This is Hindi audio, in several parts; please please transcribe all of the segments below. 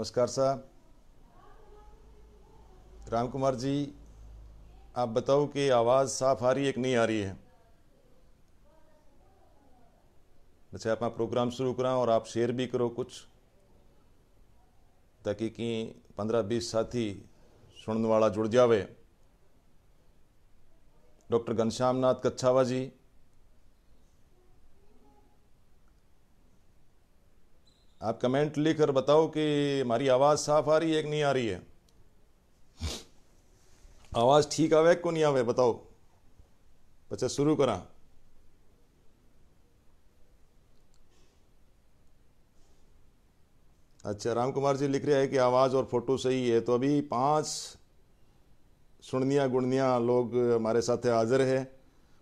नमस्कार साहब राम कुमार जी आप बताओ कि आवाज़ साफ आ रही है कि नहीं आ रही है बच्चे अच्छा, अपना प्रोग्राम शुरू करा और आप शेयर भी करो कुछ ताकि कि पंद्रह बीस साथी सुनने वाला जुड़ जावे डॉक्टर घनश्याम नाथ कच्छावा जी आप कमेंट लिख कर बताओ कि हमारी आवाज़ साफ आ रही है कि नहीं आ रही है आवाज़ ठीक आवे को नहीं आवे बताओ बच्चा शुरू करा अच्छा राम कुमार जी लिख रहे हैं कि आवाज़ और फोटो सही है तो अभी पांच सुननिया गुणनिया लोग हमारे साथ हाजिर है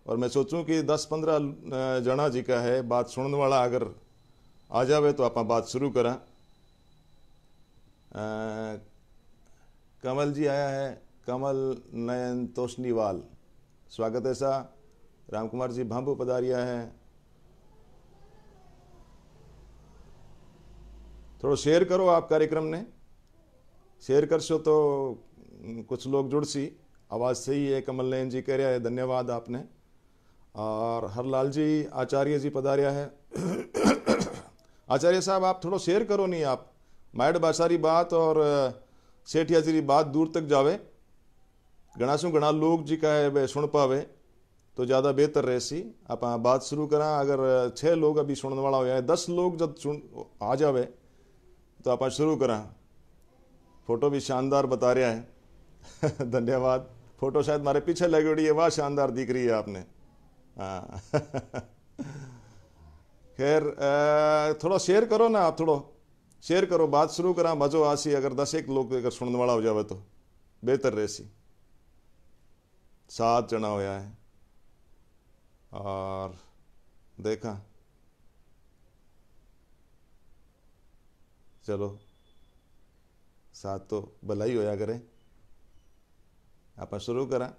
और मैं सोचूं कि दस पंद्रह जना जी का है बात सुनने वाला अगर आ जाए तो आप बात शुरू करा कमल जी आया है कमल नयन तोशनीवाल स्वागत है सा राम कुमार जी भांबू पधारिया है थोड़ा शेयर करो आप कार्यक्रम ने शेयर कर सो तो कुछ लोग जुड़ सी आवाज़ सही है कमल नयन जी कह रहा है धन्यवाद आपने और हरलाल जी आचार्य जी पधारिया है आचार्य साहब आप थोड़ा शेयर करो नहीं आप मैड बासारी बात और सेठ जी बात दूर तक जावे घना सू घना लोग जी का है सुन पावे तो ज़्यादा बेहतर सी आप बात शुरू करा अगर छः लोग अभी सुनने वाला हो जाए दस लोग जब सुन आ जावे तो आप शुरू करा फोटो भी शानदार बता रहा है धन्यवाद फोटो शायद हमारे पीछे लगी हुई है वाह शानदार दिख रही है आपने हाँ खैर थोड़ा शेयर करो ना आप थोड़ा शेयर करो बात शुरू करा मजो आसी अगर दस एक लोग अगर सुनने वाला हो जावे तो बेहतर सी सात जना होया है और देखा चलो सात तो भलाई होया करे आप शुरू करा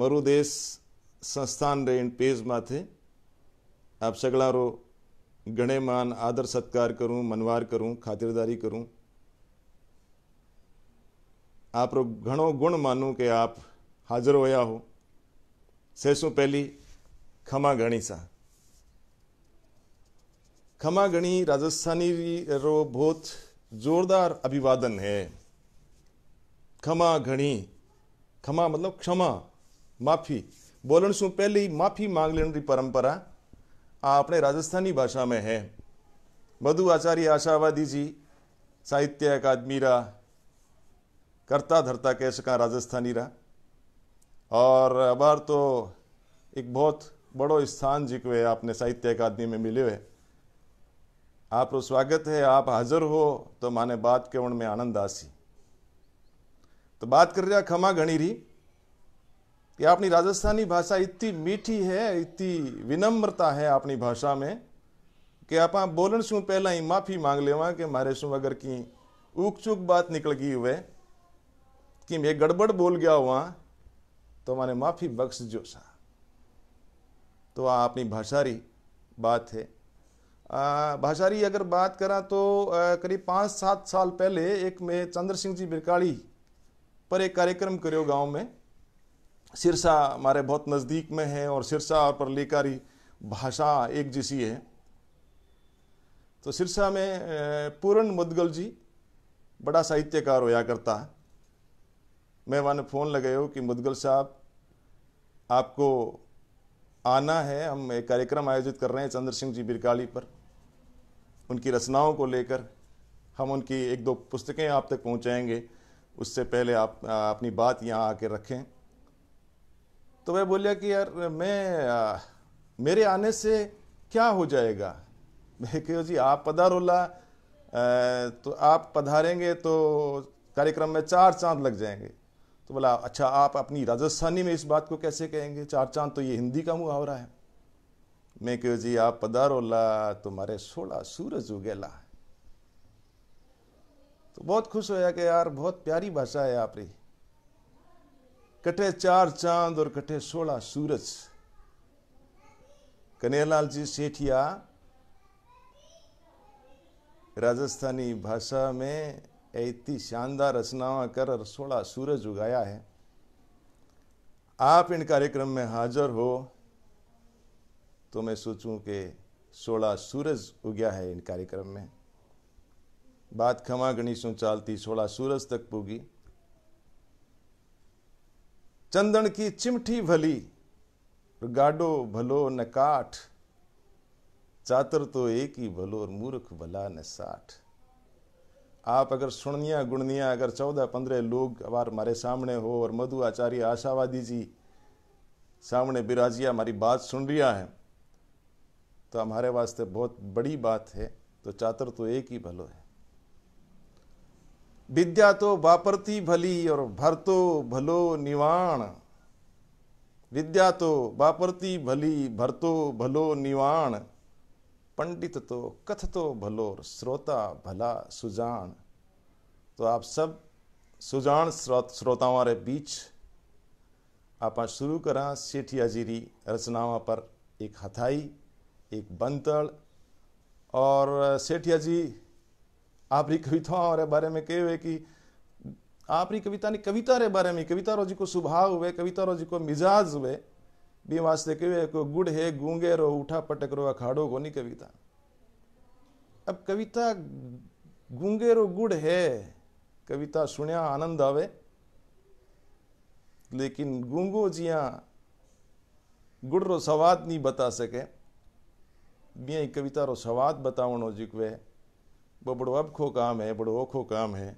मरुदेश संस्थान रे पेज माथे आप सगड़ा रो गणे मान आदर सत्कार करूं मनवार करूँ खातिरदारी करूं आप रो घणो गुण मानू के आप हाजिर होया हो सेसों पहली खमा गणी सा खमा गणी राजस्थानी रो बहुत जोरदार अभिवादन है खमा घणी खमा मतलब क्षमा माफी बोलन सु पहली माफी मांग लेने की परंपरा राजस्थानी भाषा में है बधु आचार्य आशावादी जी साहित्य अकादमी रा करता धरता कह सका राजस्थानी रहा और अबार तो एक बहुत बड़ो स्थान जिकवे आपने साहित्य अकादमी में मिले हुए आप स्वागत है आप हाजिर हो तो माने बात केवण में आनंद आसी तो बात कर रहा खमा घणी रही कि આપણી राजस्थानी भाषा इतनी मीठी है इतनी विनम्रता है अपनी भाषा में कि आप बोलन शू पहला ही मांग માંગ कि मारे शू अगर અગર ऊक चूक बात निकल गई हुए कि मैं गड़बड़ बोल गया हुआ तो मैंने माफ़ी बख्श जो सा तो आ अपनी भाषारी बात है भाषारी अगर बात करा तो करीब पाँच सात साल पहले एक मैं चंद्र सिंह जी बिरकाड़ी पर एक कार्यक्रम करो गांव में सिरसा हमारे बहुत नज़दीक में है और सिरसा और परलेकारी भाषा एक जैसी है तो सिरसा में पूरन मुदगल जी बड़ा साहित्यकार होया करता है मैं वहाँ फ़ोन लगे हो कि मुदगल साहब आपको आना है हम एक कार्यक्रम आयोजित कर रहे हैं चंद्र सिंह जी बिरकाली पर उनकी रचनाओं को लेकर हम उनकी एक दो पुस्तकें आप तक पहुँचाएंगे उससे पहले आप अपनी बात यहाँ आके रखें तो वह बोलिया कि यार मैं आ, मेरे आने से क्या हो जाएगा मैं कहो जी आप पधारोला तो आप पधारेंगे तो कार्यक्रम में चार चांद लग जाएंगे तो बोला अच्छा आप अपनी राजस्थानी में इस बात को कैसे कहेंगे चार चांद तो ये हिंदी का मुहावरा है मैं कहो जी आप पधारोला तुम्हारे सोलह सूरज उगेला तो बहुत खुश होया कि यार बहुत प्यारी भाषा है आप रही कटे चार चांद और कटे सोलह सूरज कन्हैयालाल जी सेठिया राजस्थानी भाषा में ऐसी शानदार रचनावा कर सोलह सूरज उगाया है आप इन कार्यक्रम में हाजिर हो तो मैं सोचूं कि सोलह सूरज उगया है इन कार्यक्रम में बात खमा गणिशों चालती सोलह सूरज तक पूगी चंदन की चिमठी भली गाडो भलो न काठ चातर तो एक ही भलो और मूर्ख भला न साठ आप अगर सुनिया गुणनिया अगर चौदह पंद्रह लोग अबार हमारे सामने हो और मधु आचार्य आशावादी जी सामने बिराजिया हमारी बात सुन रिया है तो हमारे वास्ते बहुत बड़ी बात है तो चातर तो एक ही भलो है विद्या तो वापरती भली और भरतो भलो निवाण विद्या तो वापरती भली भरतो भलो निवाण पंडित तो कथतो भलो और श्रोता भला सुजान तो आप सब सुजान श्रोताओं रे बीच आप शुरू करा सेठियाजीरी रचनाओं पर एक हथाई एक बंतल और सेठिया जी आपरी कविता और बारे में कहे हुए कि आपरी कविता ने कविता रे बारे में कविता रो जी को स्वभाव हुए कविता रो जी को मिजाज हुए बी वास्ते कहे को गुड़ है गूंगे रो उठा पटक रो अखाड़ो को नहीं कविता अब कविता गूंगे रो गुड़ है कविता सुनिया आनंद आवे लेकिन गूंगो जिया गुड़ रो स्वाद नहीं बता सके बी कविता रो स्वाद बतावण जी को है वो अब खो काम है बड़ो खो काम है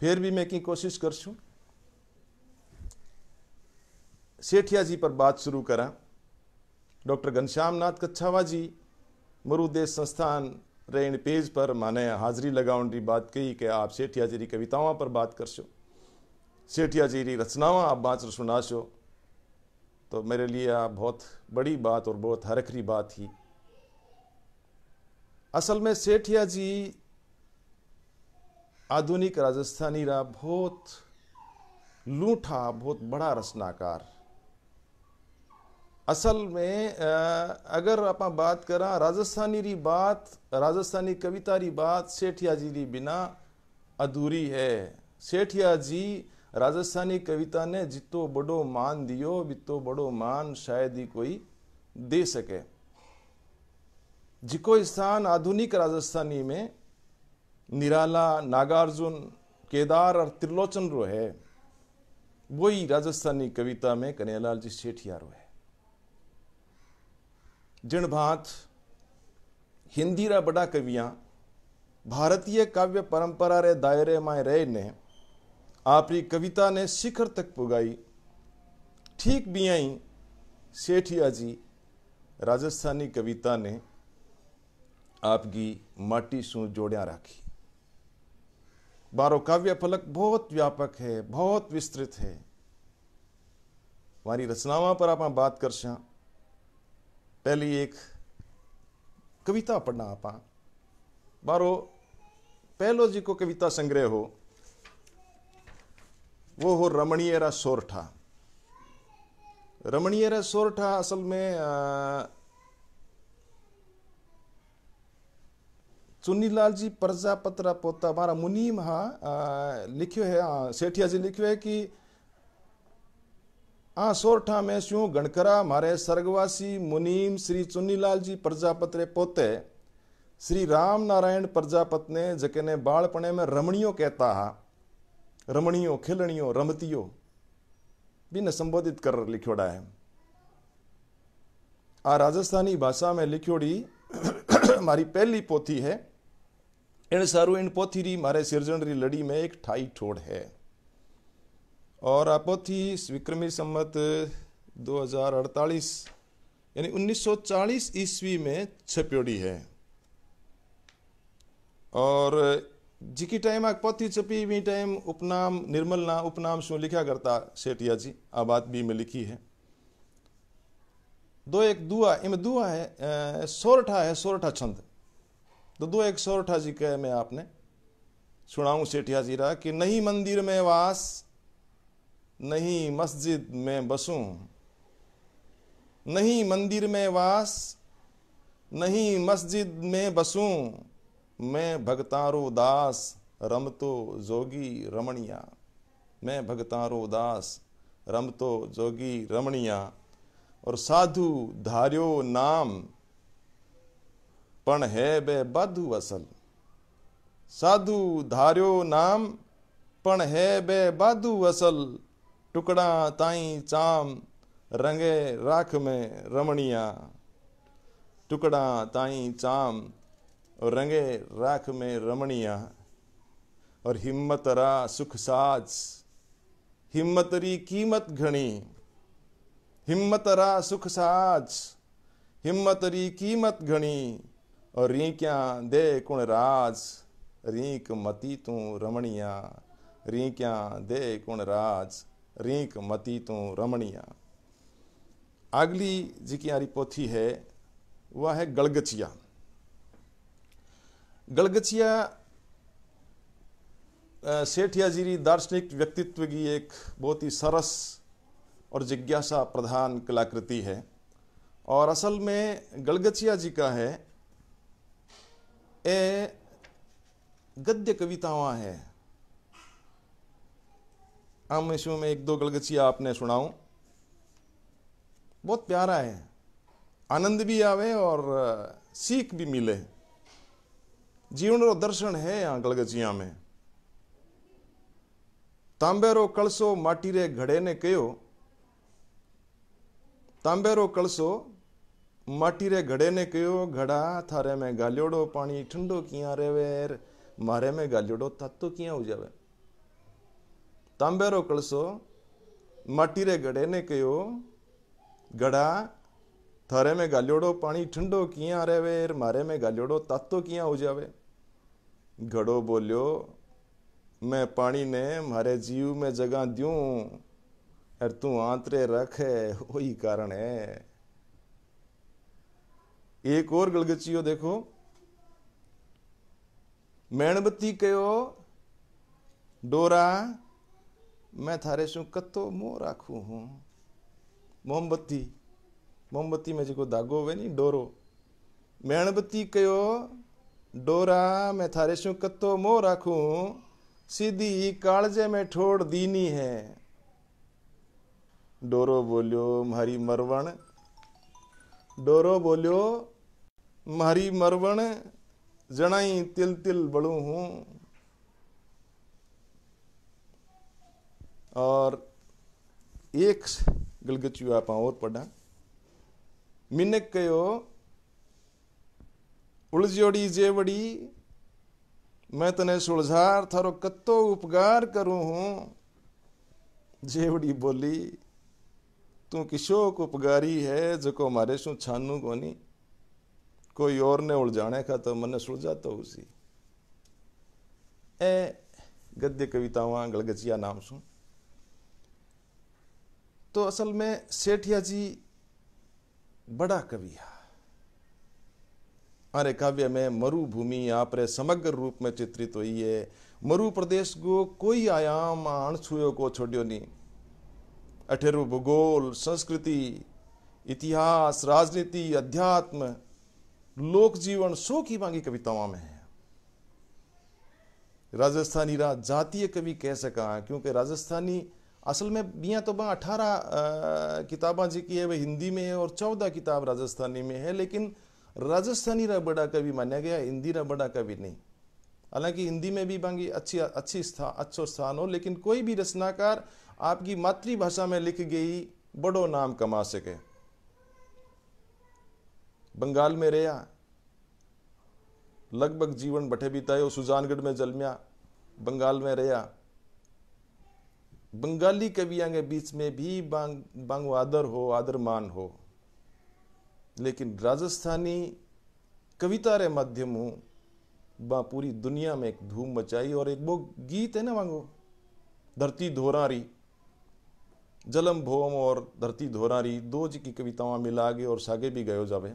फिर भी मैं की कोशिश कर सू सेठिया जी पर बात शुरू करा डॉक्टर घनश्याम नाथ कच्छावा जी मरुदेश संस्थान रेण पेज पर माने हाजिरी लगा की बात कही कि आप सेठिया जी की कविताओं पर बात कर सो सेठिया जी की रचनाओं आप बाँच सो तो मेरे लिए बहुत बड़ी बात और बहुत हरखरी बात थी असल में सेठिया जी आधुनिक राजस्थानी रा बहुत लूठा बहुत बड़ा रचनाकार असल में अगर आप बात करा राजस्थानी री बात राजस्थानी कविता री बात सेठिया जी री बिना अधूरी है सेठिया जी राजस्थानी कविता ने जितो बड़ो मान दियो बितो बड़ो मान शायद ही कोई दे सके जिको स्थान आधुनिक राजस्थानी में निराला नागार्जुन केदार और त्रिलोचन रो है वही राजस्थानी कविता में कन्हैयालाल जी सेठिया रो है जिण भात हिंदी रा बड़ा कविया भारतीय काव्य परंपरा रे दायरे माय रे ने आपरी कविता ने शिखर तक पुगाई ठीक बियाई सेठिया जी राजस्थानी कविता ने आपकी माटी सू जोड़िया राखी बारो काव्य फलक बहुत व्यापक है बहुत विस्तृत है हमारी रचनावा पर आप बात कर सा पहली एक कविता पढ़ना आप बारो पहलो जी को कविता संग्रह हो वो हो रमणीयरा सोरठा रमणीय रा सोरठा असल में आ, चुन्नीलाल जी प्रजा पत्र पोता मारा मुनीम हा लिखियो है सेठिया जी लिखियो है कि आ सोरठा में श्यू गणकरा मारे सर्गवासी मुनीम श्री चुन्नीलाल जी प्रजापत्र पोते श्री राम नारायण प्रजापत ने जके ने बालपणे में रमणियों कहता हा रमणियों खिलणियों रमतियों भी ने संबोधित कर लिखोड़ा है आ राजस्थानी भाषा में लिखोड़ी हमारी पहली पोथी है इन सारू इन पोथीरी मारे सिर्जन री लड़ी में एक ठाई ठोड़ है और आ पोथी विक्रमी सम्मत 2048 यानी 1940 ईस्वी में छपियोड़ी है और जिकी टाइम आ पोथी छपी वी टाइम उपनाम निर्मल ना उपनाम शो लिखा करता सेठिया जी आ बात भी में लिखी है दो एक दुआ इम दुआ है सोरठा है सोरठा छंद तो दो एक सौ अठासी कह मैं आपने सुनाऊं सेठिया जीरा कि नहीं मंदिर में वास नहीं मस्जिद में बसूं नहीं मंदिर में वास नहीं मस्जिद में बसूं मैं भगतारो दास रमतो जोगी रमणिया मैं भगतारो दास रमतो जोगी रमणिया और साधु धार्यो नाम पण है बे बधु અસલ साधु ધાર્યો नाम पण है बे बधु वसल टुकड़ा ताई चाम रंगे राख में रमणिया टुकड़ा ताई चाम और रंगे राख में रमणिया और हिम्मत रा सुख साज हिम्मत री कीमत घणी हिम्मत रा सुख साज हिम्मत री कीमत घणी रीक्या दे कुण राज रीक मती तू रमणिया रीक्या दे कुण राज रीक मती तू रमणिया अगली जी की यारी पोथी है वह है गलगचिया गलगचिया सेठिया जीरी दार्शनिक व्यक्तित्व की एक बहुत ही सरस और जिज्ञासा प्रधान कलाकृति है और असल में गलगचिया जी का है ए गद्य कविताओं है आम इसमें में एक दो गलगछिया आपने सुनाऊं बहुत प्यारा है आनंद भी आवे और सीख भी मिले जीवन रो दर्शन है यहाँ गलगछिया में तांबेरो कलसो माटी रे घड़े ने कहो तांबेरो कलसो माटी रे घड़े ने कहो घड़ा थारे में गालियोड़ो पानी ठंडो किया रेवे मारे में गालियोड़ो तत्व किया हो जावे तांबे रो कलसो माटी रे घड़े ने कहो घड़ा थारे में गालियोड़ो पानी ठंडो किया रेवे मारे में गालियोड़ो तत्व किया हो जावे घड़ो बोलो मैं पानी ने मारे जीव में जगह दू और तू आंतरे रखे वही कारण है एक और गलगचियो देखो मेणबत्ती कहो डोरा मैं थारे शू कत्तो मोह राखू हूँ मोमबत्ती मोमबत्ती में जो धागो वे नी डोरो मेणबत्ती कहो डोरा मैं थारे शू कत्तो मोह राखू सीधी कालजे में ठोड़ दीनी है डोरो बोलियो मारी मरवण डोरो बोलियो मारी मरवण जनाई तिल तिल बड़ू हूं और एक गलगचू आप और पढ़ा मिनक कहो उलझोड़ी जेवड़ी मैं तने सुलझार थारो कत्तो उपकार करूं हूं जेवड़ी बोली तू किशोक उपगारी है जो को मारे सु छानू कोनी कोई और ने उलझाने का तो मन सुलझा तो उसी ए गद्य कविताओं गलगजिया नाम सुन तो असल में सेठिया जी बड़ा कवि है हमारे काव्य में मरुभूमि आपरे समग्र रूप में चित्रित हुई है मरु प्रदेश को कोई आयाम अणछुओ को छोड़ियो नहीं अठेरु भूगोल संस्कृति इतिहास राजनीति अध्यात्म लोक जीवन सो की मांगी कविताओं में है राजस्थानी रा जातीय कवि कह सका क्योंकि राजस्थानी असल में बिया तो वहाँ अठारह किताबा जी की है वह हिंदी में है और चौदह किताब राजस्थानी में है लेकिन राजस्थानी रा बड़ा कवि माना गया हिंदी रा बड़ा कवि नहीं हालांकि हिंदी में भी बांगी अच्छी अच्छी स्थान अच्छो स्थान हो लेकिन कोई भी रचनाकार आपकी मातृभाषा में लिख गई बड़ो नाम कमा सके बंगाल में रहा लगभग जीवन बठे है सुजानगढ़ में जलम्या बंगाल में रहा बंगाली कविया के बीच में भी बांग आदर हो आदर मान हो लेकिन राजस्थानी कविता रे माध्यम हूँ बा पूरी दुनिया में एक धूम मचाई और एक वो गीत है ना मांगो धरती धोरारी जलम भोम और धरती धोरारी दो जी की कविताओं मिला गए और सागे भी गयो जावे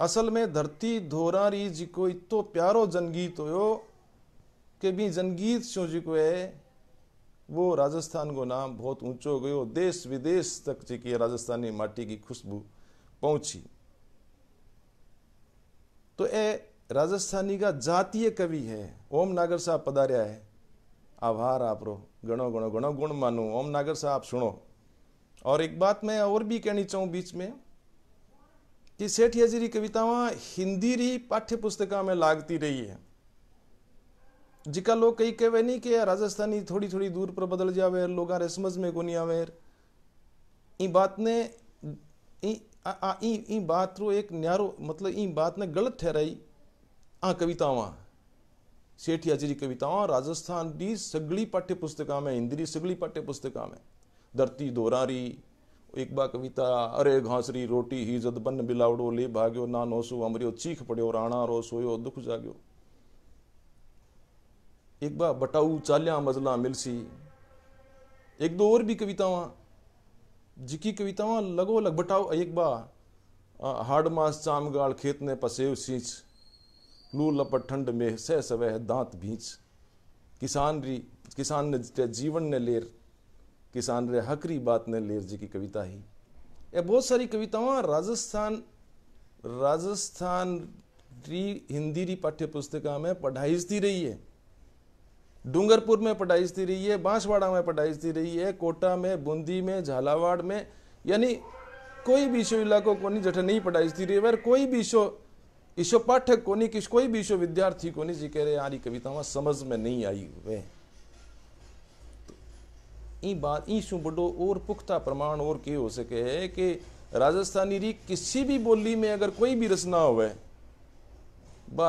અસલ મેં जी को इतो प्यारो जनगीत हो के भी जनगीत જનગીત जी को है वो राजस्थान को नाम बहुत ऊंचो गयो देश विदेश तक जी की राजस्थानी माटी की खुशबू पहुंची तो ए राजस्थानी का जातीय कवि है ओम नागर साहब पधार्या है आभार आप रो गणो गणो गणो गुण मानो ओम नागर साहब सुनो और एक बात मैं और भी कहनी चाहूँ बीच में कि जी की कवितावां हिंदी री पाठ्य में लागती रही है जिका लोग कई कहवे नहीं कि राजस्थानी थोड़ी थोड़ी दूर पर बदल जावे लोग रे समझ में कोनी आवे ई बात ने ई बात रो एक न्यारो मतलब ई बात ने गलत ठहराई आ कवितावां सेठियाजी की कविताओं राजस्थान री सगली पाठ्यपुस्तका में हिंदी री सगली पाठ्यपुस्तका में धरती दोरारी एक बा कविता अरे घासरी रोटी ही जद बन बिलावड़ो ले भाग्यो ना नोसो अमरियो चीख पड़ो राणा रो सोयो दुख जाग्यो एक बार बटाऊ चालिया मजला मिलसी एक दो और भी कविताओं जिकी कविताओं लगो लग बटाऊ एक बा हाड़ मास चाम गाड़ खेत ने पसेव सींच लू लपट ठंड में सह सवह दांत भींच किसान री किसान ने जीवन ने लेर किसान रे हकरी बात ने लेर जी की कविता ही ये बहुत सारी कविताओं राजस्थान राजस्थान री हिंदी री पाठ्य पुस्तिका में पढ़ाईजती रही है डूंगरपुर में पढ़ाईजती रही है बांसवाड़ा में पढ़ाईजती रही है कोटा में बूंदी में झालावाड़ में यानी कोई भी ईशो इलाको को नहीं जठ नहीं पढ़ाईजती रही है कोई भी ईशो ईशो पाठक को नहीं किस कोई भी ईशो विद्यार्थी को नहीं जी कह रहे यारी कविताओं समझ में नहीं आई हुए ई बात ईसू बड़ो और पुख्ता प्रमाण और के हो सके है कि राजस्थानी री किसी भी बोली में अगर कोई भी रचना हो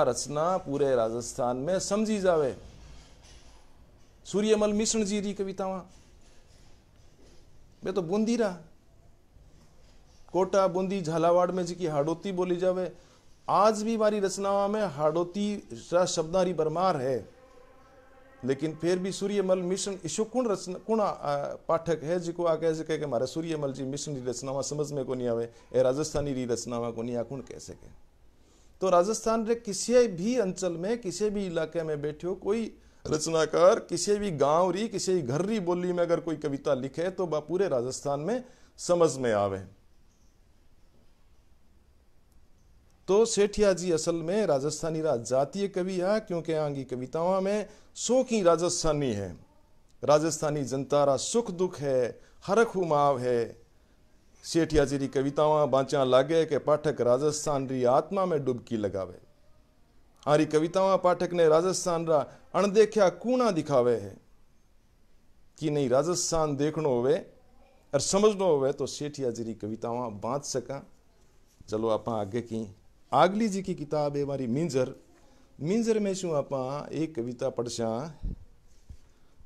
रचना पूरे राजस्थान में समझी जावे सूर्यमल मिश्र जी री कविता तो बूंदी रहा कोटा बूंदी झालावाड़ में जी की हाड़ोती बोली जावे आज भी वारी रचनाओं में हाड़ोती शब्दारी बरमार है लेकिन फिर भी सूर्यमल मिशन इशो कुण रचना कौन पाठक है जो आ कह सके कि मारे सूर्यमल जी मिशन री रचनावा समझ में को नहीं आवे ए राजस्थानी री रचनावा को नहीं आ कौन कह सके तो राजस्थान रे किसी भी अंचल में किसी भी इलाके में बैठे हो कोई रचनाकार किसी भी गांव री किसी घर री बोली में अगर कोई कविता लिखे तो बा पूरे राजस्थान में समझ में आवे तो सेठिया जी असल में राजस्थानी रा जातीय कवि है क्योंकि यहाँ की कविताओं में की राजस्थानी है राजस्थानी जनता रा सुख दुख है हरख उमाव है सेठिया जी री कविताओं बाँचा लागे के पाठक राजस्थान री आत्मा में डुबकी लगावे हारी कविताओं पाठक ने राजस्थान रा अणदेख्या कूणा दिखावे है कि नहीं राजस्थान देखनो होवे और समझनो होवे तो सेठिया जी री कविताओं बाँच सका चलो आप आगे की आगली जी की किताब है हमारी मिंजर मिंजर में શું आप एक कविता પડશા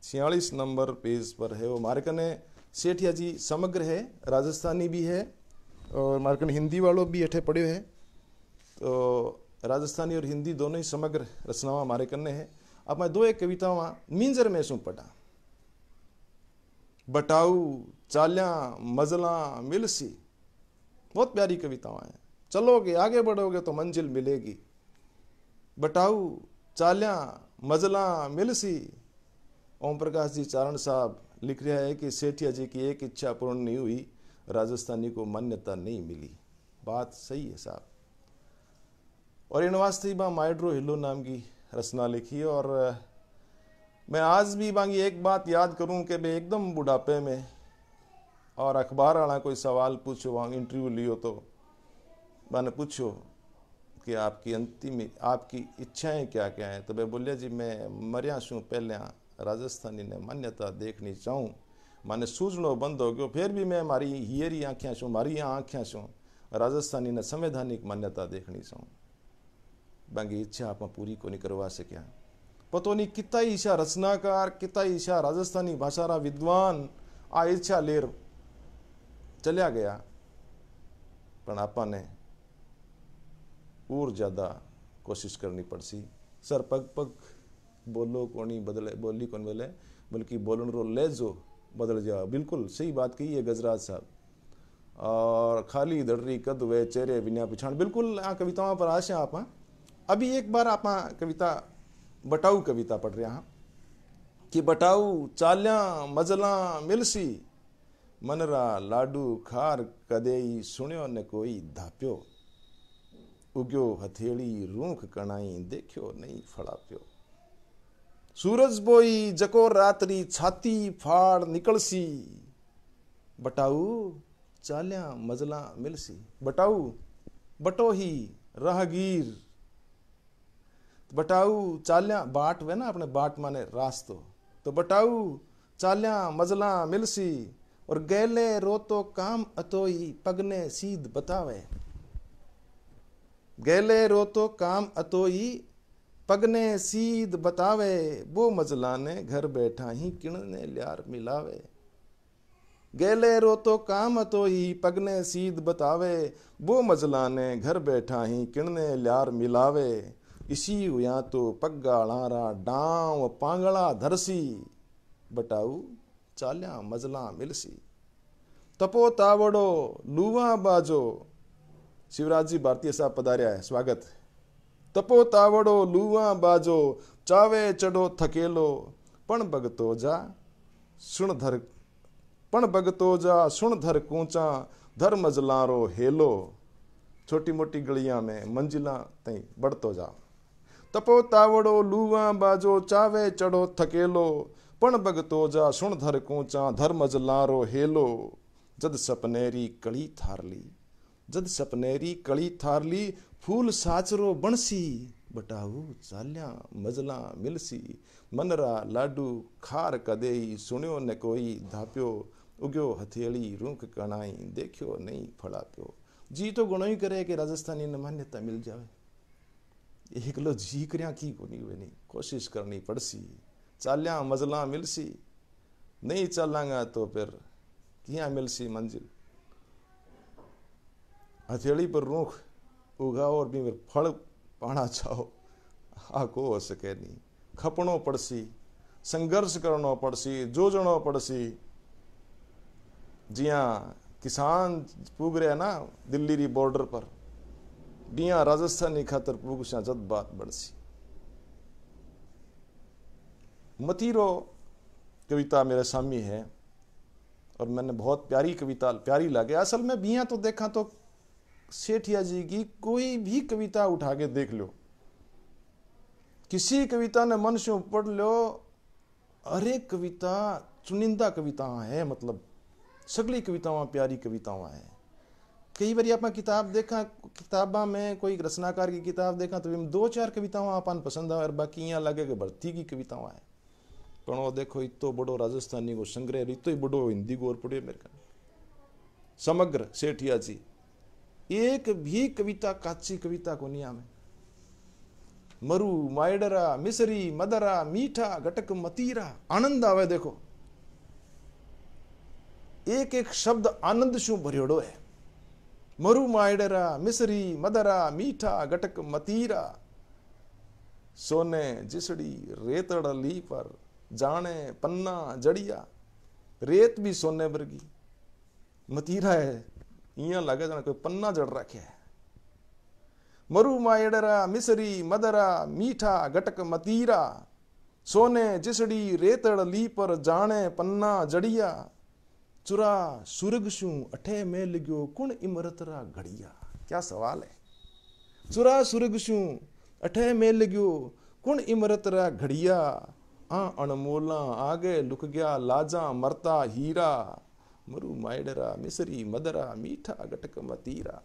छियालीस नंबर पेज पर है वो हमारे है सेठिया जी समग्र है राजस्थानी भी है और मार्कन हिंदी वालों भी अठे पढ़े हैं तो राजस्थानी और हिंदी दोनों ही समग्र रचनावा हमारे ने है अब मैं दो एक कवितावा मिंजर में शू पढ़ा बटाऊ चाल्या मजला मिलसी बहुत प्यारी कविताओं हैं चलोगे आगे बढ़ोगे तो मंजिल मिलेगी बटाऊ चालियाँ मजला मिलसी ओम प्रकाश जी चारण साहब लिख रहा है कि सेठिया जी की एक इच्छा पूर्ण नहीं हुई राजस्थानी को मान्यता नहीं मिली बात सही है साहब और इन वास्ते बा माइड्रो हिलो नाम की रचना लिखी और मैं आज भी बांगी एक बात याद करूं कि मैं एकदम बुढ़ापे में और अखबार वाला कोई सवाल पूछो वहाँ इंटरव्यू लियो तो मैंने पूछो कि आपकी अंतिम आपकी इच्छाएं क्या क्या हैं तो भाई बोलिया जी मैं मरिया छू पहले राजस्थानी ने मान्यता देखनी चाहूँ मैंने सूझनो बंद हो गया फिर भी मैं मारी हियरी आँखें छू मारी आँखें छू राजस्थानी ने संवैधानिक मान्यता देखनी चाहूँ बाकी इच्छा आप पूरी को नहीं करवा सक्या पतो नहीं कितना ईशा रचनाकार कितना ईशा राजस्थानी भाषा रा विद्वान आ इच्छा लेर चलिया गया पर आपने और ज़्यादा कोशिश करनी पड़सी सर पग पग बोलो कोनी बदले बोली कौन बोले बल्कि बोलन रो जो बदल जाओ बिल्कुल सही बात कही है गजराज साहब और खाली धड़री कद वे चेहरे बिना पिछाण बिल्कुल आ कविताओं पर आश आप हाँ। अभी एक बार आप हाँ, कविता बटाऊ कविता पढ़ रहे हैं हाँ। कि बटाऊ चाल्या मजला मिलसी मनरा लाडू खार कदेई सुनियो न कोई धाप्यो उग्यो हथेली रूख कणाई देखो नहीं फड़ा प्यो सूरज बोई जको रात्रि छाती फाड़ निकलसी बटाऊ चालिया मजला मिलसी बटाऊ बटो ही राहगीर बटाऊ चालिया बाट वे ना अपने बाट माने रास्तो तो बटाऊ चालिया मजला मिलसी और गैले रोतो काम अतोई पगने सीध बतावे गैले रो तो काम अतोई पगने सीध बतावे वो मजलाने घर बैठा ही किणने ल्यार मिलावे गैले रो तो काम अतोई पगने सीध बतावे वो मजलाने घर बैठा ही किणने ल्यार मिलावे इसी या तो लारा डांव पांगड़ा धरसी बटाऊ चाल्या मजला मिलसी तपो तावड़ो लूवा बाजो शिवराज जी भारतीय साहब पधारिया है स्वागत तपो तावड़ो लूवा बाजो चावे चढ़ो थकेलो पण भगतो जा सुन धर पण भगतो जा सुन धर कूचा धर मजलारो हेलो छोटी मोटी गलियां में मंजिला तई बढ़तो जा तपो तावड़ो लूवा बाजो चावे चढ़ो थकेलो पण भगतो जा सुन धर कूचा धर रो हेलो जद सपनेरी कड़ी थारली जद सपनेरी कड़ी थारली फूल साचरो बणसी बटाऊ चाल्या मजला मिलसी मनरा लाडू खार कदेई सुण्यो न कोई धाप्यो उग्यो हथेली रूंक कणाई देखियो नहीं फड़ा प्यो जी तो गुणो ही करे कि राजस्थानी ने मान्यता मिल जावे लो जी करया की कोनी नहीं कोशिश करनी पड़सी चाल्या मजला मिलसी नहीं चलांगा तो फिर किया मिलसी मंजिल हथेली पर रूख उगा और बीमर फल पाना चाहो आ को हो सके नहीं खपणो पड़सी संघर्ष करना पड़सी जोजणो पड़सी जिया किसान पुग रहे ना दिल्ली री बॉर्डर पर बिया राजस्थानी खातर पुग से जद बात बढ़सी मतीरो कविता मेरे सामी है और मैंने बहुत प्यारी कविता प्यारी लगे असल में बिया तो देखा तो सेठिया जी की कोई भी कविता उठा के देख लो किसी कविता ने मन से पढ़ लो अरे कविता चुनिंदा कविता है मतलब सगली कवितावां प्यारी कवितावां है कई बार आप किताब देखा किताबा में कोई रचनाकार की किताब देखा तो दो चार कविताओं आपन पसंद आए और बाकी यहाँ लगे कि भर्ती की कविताओं है कणो देखो इतो बड़ो राजस्थानी को संग्रह इतो ही बड़ो हिंदी को और पढ़ो मेरे समग्र सेठिया जी एक भी कविता काची कविता को निया में मरु मायडरा मिसरी मदरा मीठा घटक मतीरा आनंद आवे देखो एक एक शब्द आनंद शू भरियोड़ो है मरु मायडरा मिसरी मदरा मीठा घटक मतीरा सोने जिसड़ी रेतड़ ली पर जाने पन्ना जड़िया रेत भी सोने वर्गी मतीरा है इं लगे कोई पन्ना जड़ रखे मरु मायडरा मिसरी मदरा मीठा गटक मतीरा सोने जिसड़ी रेतड़ लीपर जाने पन्ना जड़िया चुरा सुरगशु शू अठे में लिग्यो कुण इमरतरा घड़िया क्या सवाल है चुरा सुर्ग शू अठे में लिग्यो कुण इमरतरा घड़िया आ अणमोला आगे लुक गया लाजा मरता हीरा मरु मायडरा मिसरी मदरा मीठा गटक मतीरा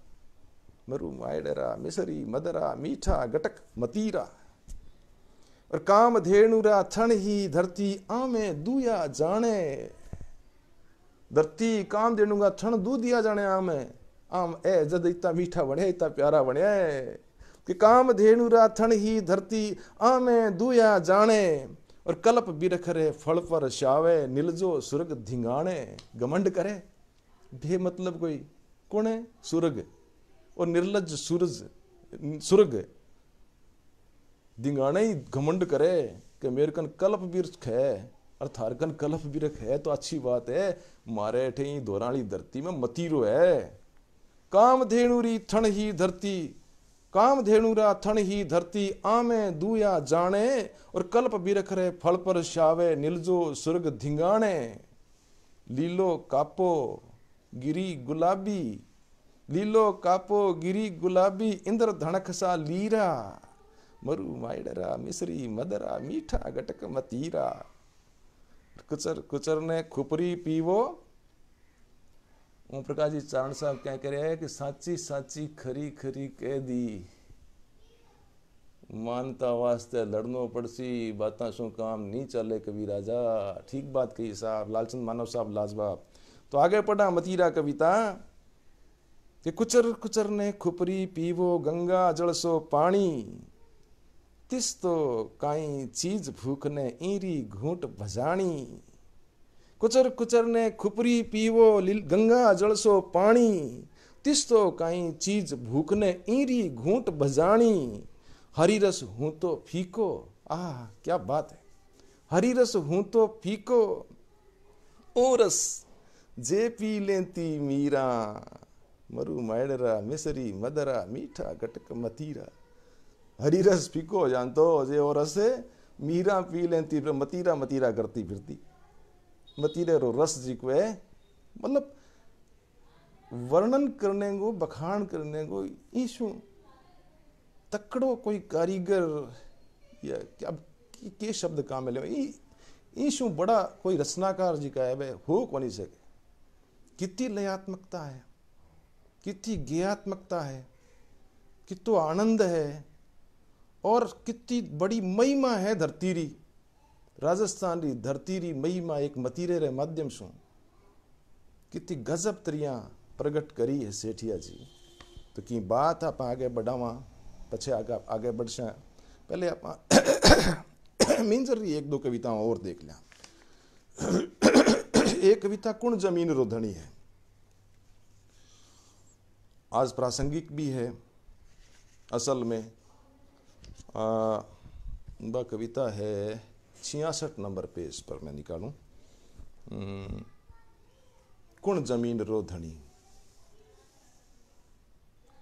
मरु मायडरा मिसरी मदरा मीठा गटक मतीरा और काम धेणुरा थण ही धरती आमे दूया जाने धरती काम धेणुगा थण दू दिया जाने आमे आम ए जद इतना मीठा बने इतना प्यारा बने कि काम धेणुरा थण ही धरती आमे दूया जाने और कल्प बिरख रहे फल पर शावे निलजो सुरग धिंगाणे घमंड करे भे मतलब कोई कौन है सुरग और निर्लज सूरज सुरग धिंगाणे ही घमंड करे कि मेरे कन कल्प बिरख है और कन कल्प बिरख है तो अच्छी बात है मारे ठे धोराली धरती में मतीरो है काम धेणुरी थन ही धरती काम धेणुरा थन ही धरती आमे दूया जाने और कल्प बिरख रहे फल पर श्यावे निलजो सुर्ग धिंगाणे लीलो कापो गिरी गुलाबी लीलो कापो गिरी गुलाबी इंद्र धनक सा लीरा मरु माइडरा मिसरी मदरा मीठा गटक मतीरा कुचर कुचर ने खुपरी पीवो ओमप्रकाश जी चारण साहब क्या कह रहे हैं कि साची साची खरी खरी कह दी मानता वास्ते लड़नो पड़सी बातें सो काम नहीं चले कभी राजा ठीक बात कही साहब लालचंद मानव साहब लाजवाब तो आगे पढ़ा मतीरा कविता कि कुचर कुचर ने खुपरी पीवो गंगा जलसो पानी तिस तो काई चीज भूख ने ईरी घूट भजाणी कुचर कुचरने खुपरी पीवो गंगा जलसो पानी तिस्तो काई चीज भूखने ईरी घूंट भजाणी हरी रस हूं तो फीको आह क्या बात है हरी रस हूं तो फीको ओ रस जे पी लेती मीरा मरु मायडरा मिसरी मदरा मीठा गटक मतीरा हरी रस फीको जान तो जे ओ रस है मीरा पी लेती मतीरा मतीरा करती फिरती मतीरे रस जी को है मतलब वर्णन करने को बखान करने को ईशु तकड़ो कोई कारीगर या अब के शब्द काम ले ईशु बड़ा कोई रचनाकार जी का है भाई हो को नहीं सके कितनी लयात्मकता है कितनी ज्ञात्मकता है कितो आनंद है और कितनी बड़ी महिमा है धरती री राजस्थान री धरती री मई महिमा एक मतीरे रे माध्यम सु कितनी गजब त्रिया प्रगट करी है सेठिया जी तो की बात आप आगे बढ़ावा पछे आगे आगे बढ़ पहले आप मिंजर री एक दो कविता और देख लिया एक कविता कुण जमीन रोधनी है आज प्रासंगिक भी है असल में आ, कविता है छियासठ नंबर पेज पर मैं निकालूं हम्म, कुण जमीन रोधणी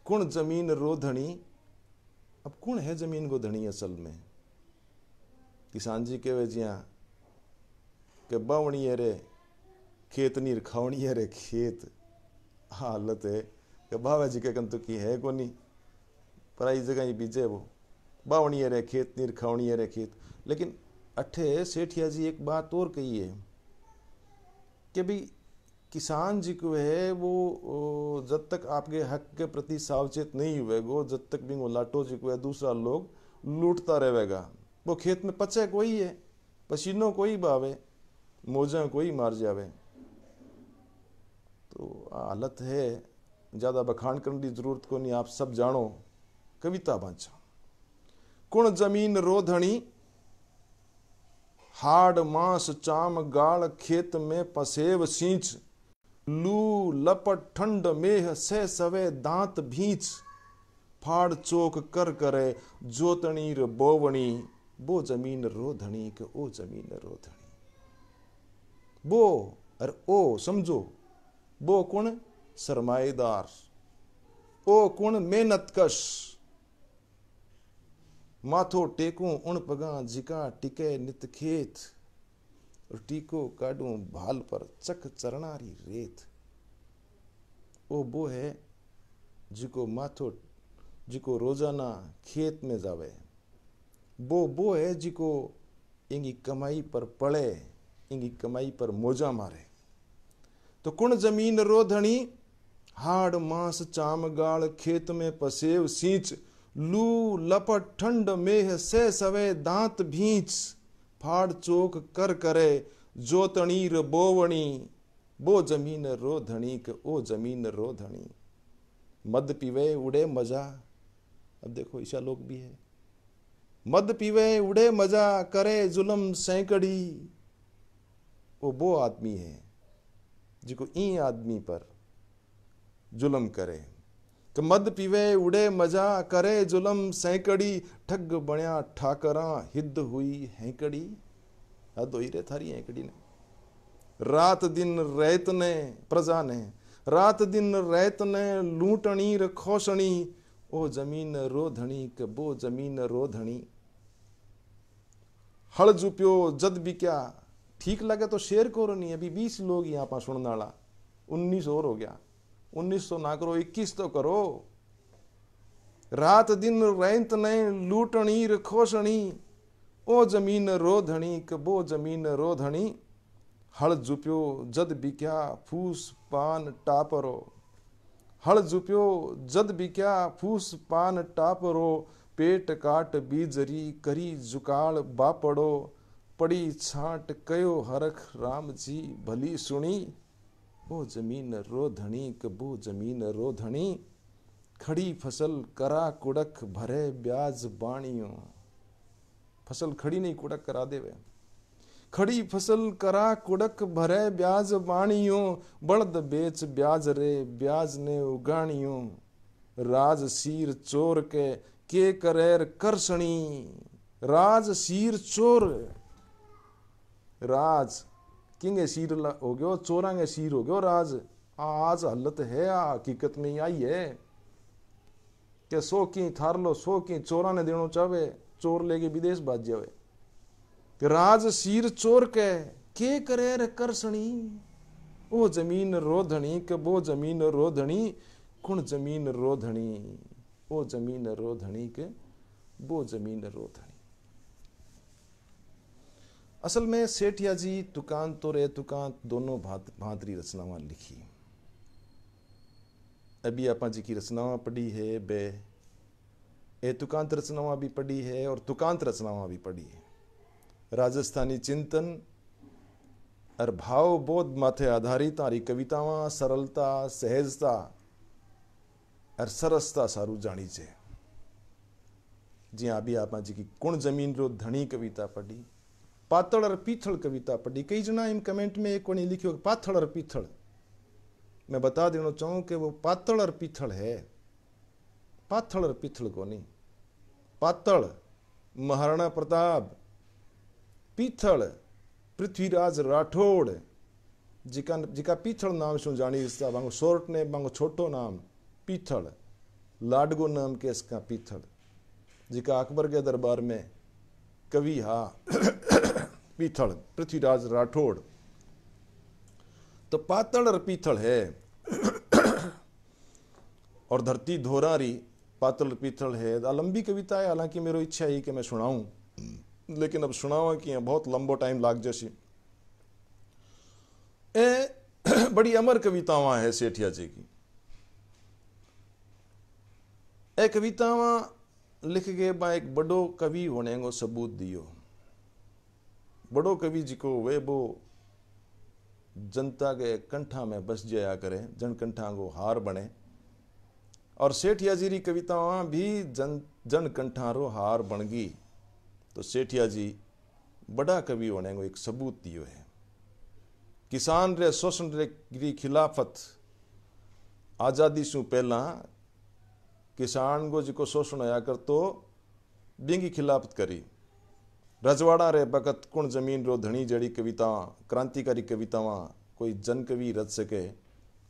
कुण जमीन रोधणी अब कुण है जमीन को धनी असल में किसान जी कहे जिया हाँ, के बावणी रे खेत नीर खावणी रे खेत हालत है के बावे जी के कंतु की है कोनी पर जगह ही बीजे वो बावणी रे खेत नीर खावणी रे खेत लेकिन अठे सेठिया जी एक बात और कही है कि भाई किसान जी को है वो जब तक आपके हक के प्रति सावचेत नहीं हुएगो जब तक भी वो लाटो जी को है दूसरा लोग लूटता रहेगा वो खेत में पचे कोई है पसीनों कोई बावे मोजा कोई मार जावे तो हालत है ज़्यादा बखान करने की जरूरत को नहीं आप सब जानो कविता बांचा कुण जमीन रोधणी हाड मांस चाम गाड़ खेत में पसेव सींच लू लपट ठंड मेह से सवे दांत भींच फाड़ चोक कर करे जोतनी र बोवणी बो जमीन रोधणी के ओ जमीन रोधणी बो अर ओ समझो बो कुण सरमाएदार ओ कुण मेहनतकश माथो टेकूं उन पगा जिका टिके नित खेत और टीको काडूं भाल पर चक चरणारी रेत ओ बो है जिको माथो जिको रोजाना खेत में जावे बो बो है जिको इंगी कमाई पर पड़े इंगी कमाई पर मोजा मारे तो कुण जमीन रोधणी हाड़ मांस चाम गाड़ खेत में पसेव सींच लू लपट ठंड मेह से सवे दांत भींच फाड़ चोक कर करे जोतणीर बोवणी बो जमीन रो के ओ जमीन रो धनी मद पीवे उड़े मजा अब देखो ईशा लोग भी है मद पीवे उड़े मजा करे जुलम सैकड़ी वो वो आदमी है जिको ई आदमी पर जुलम करे कि मद पीवे उड़े मजा करे जुलम सैकड़ी ठग बण्या ठाकरा हिद हुई हैंकड़ी हद हुई रे थारी हैंकड़ी ने रात दिन रैत ने प्रजा ने रात दिन रैत ने लूटणी रखोसणी ओ जमीन रोधणी कबो जमीन रोधणी हल जुप्यो जद भी क्या ठीक लगे तो शेयर करो नहीं अभी बीस लोग यहाँ पर वाला उन्नीस और हो गया उन्नीस सौ ना करो इक्कीस तो करो रात दिन रैंत नहीं लूटणी खोसणी ओ जमीन रोधणी कबो जमीन रोधणी हल जुप्यो जद बिक्या फूस पान टापरो हल जुप्यो जद बिक्या फूस पान टापरो पेट काट बीजरी करी जुकाल बापड़ो पड़ी छाट कयो हरख राम जी भली सुणी हो जमीन धनी कबू जमीन धनी खड़ी फसल करा कुड़क भरे ब्याज बाणियों फसल खड़ी नहीं कुड़क करा वे खड़ी फसल करा कुड़क भरे ब्याज बाणियों बड़द बेच ब्याज रे ब्याज ने उगाणियों राज सीर चोर के के करेर करसणी राज सीर चोर राज किंग असीर हो गयो चोर असीर हो गयो राज आज हालत है आ हकीकत में आई है कि सो की थार लो सो की चोरा ने देनो चाहे चोर लेके विदेश बाज जावे कि राज सीर चोर के के करे रे सनी ओ जमीन रोधणी के वो जमीन रोधणी कुण जमीन रोधणी ओ जमीन रोधणी के वो जमीन रोधणी असल में सेठिया जी तुकान तो रे तुकान दोनों भादरी भांतरी लिखी अभी आप जी की रचनावां पढ़ी है बे ए तुकांत रचनावां भी पढ़ी है और तुकांत रचनाव भी पढ़ी है राजस्थानी चिंतन और भाव बोध माथे आधारित आरी कवितावां सरलता सहजता और सरसता सारू जानी चे जी अभी आप जी की कुण जमीन रो धनी कविता पढ़ी પાતળ और पीथल कविता पढ़ी कई जना इन कमेंट में एक कोणी लिखियो पाथड़ और पीथल मैं बता देना चाहूँ कि वो पातड़ और पीथल है पाथल और पीथल को नहीं पातल महाराणा प्रताप पीथल पृथ्वीराज राठौड़ जिका जिका पीथल नाम से जानी बांगो शोर्ट ने बांगो छोटो नाम पीथल लाडगो नाम के इसका पीथल जिका अकबर के दरबार में कवि हा पीथल पृथ्वीराज राठौड़ तो पातल और पीथल है और धरती धोरारी पातल और पीथल है लंबी कविता है हालांकि मेरी इच्छा है कि मैं सुनाऊं लेकिन अब सुनावा कि बहुत लंबो टाइम लाग जैसी ए बड़ी अमर कवितावां है सेठिया जी की ए कविता लिख के बा एक बड़ो कवि होने को सबूत दियो बड़ो कवि जी को वे बो जनता के कंठा में बस जाया करें कंठा को हार बने और सेठिया जी री कविता भी जन जन कंठा रो हार बणगी तो सेठिया जी बड़ा कवि होने को एक सबूत दियो है किसान रे शोषण रे री खिलाफत आज़ादी से पहला किसान को जिको शोषण होया कर तो बिंगी खिलाफत करी रजवाड़ा रे भगत कुण जमीन रो धनी जड़ी कविता क्रांतिकारी ਕਵਿਤਾਵਾਂ कोई जन कवि रच सके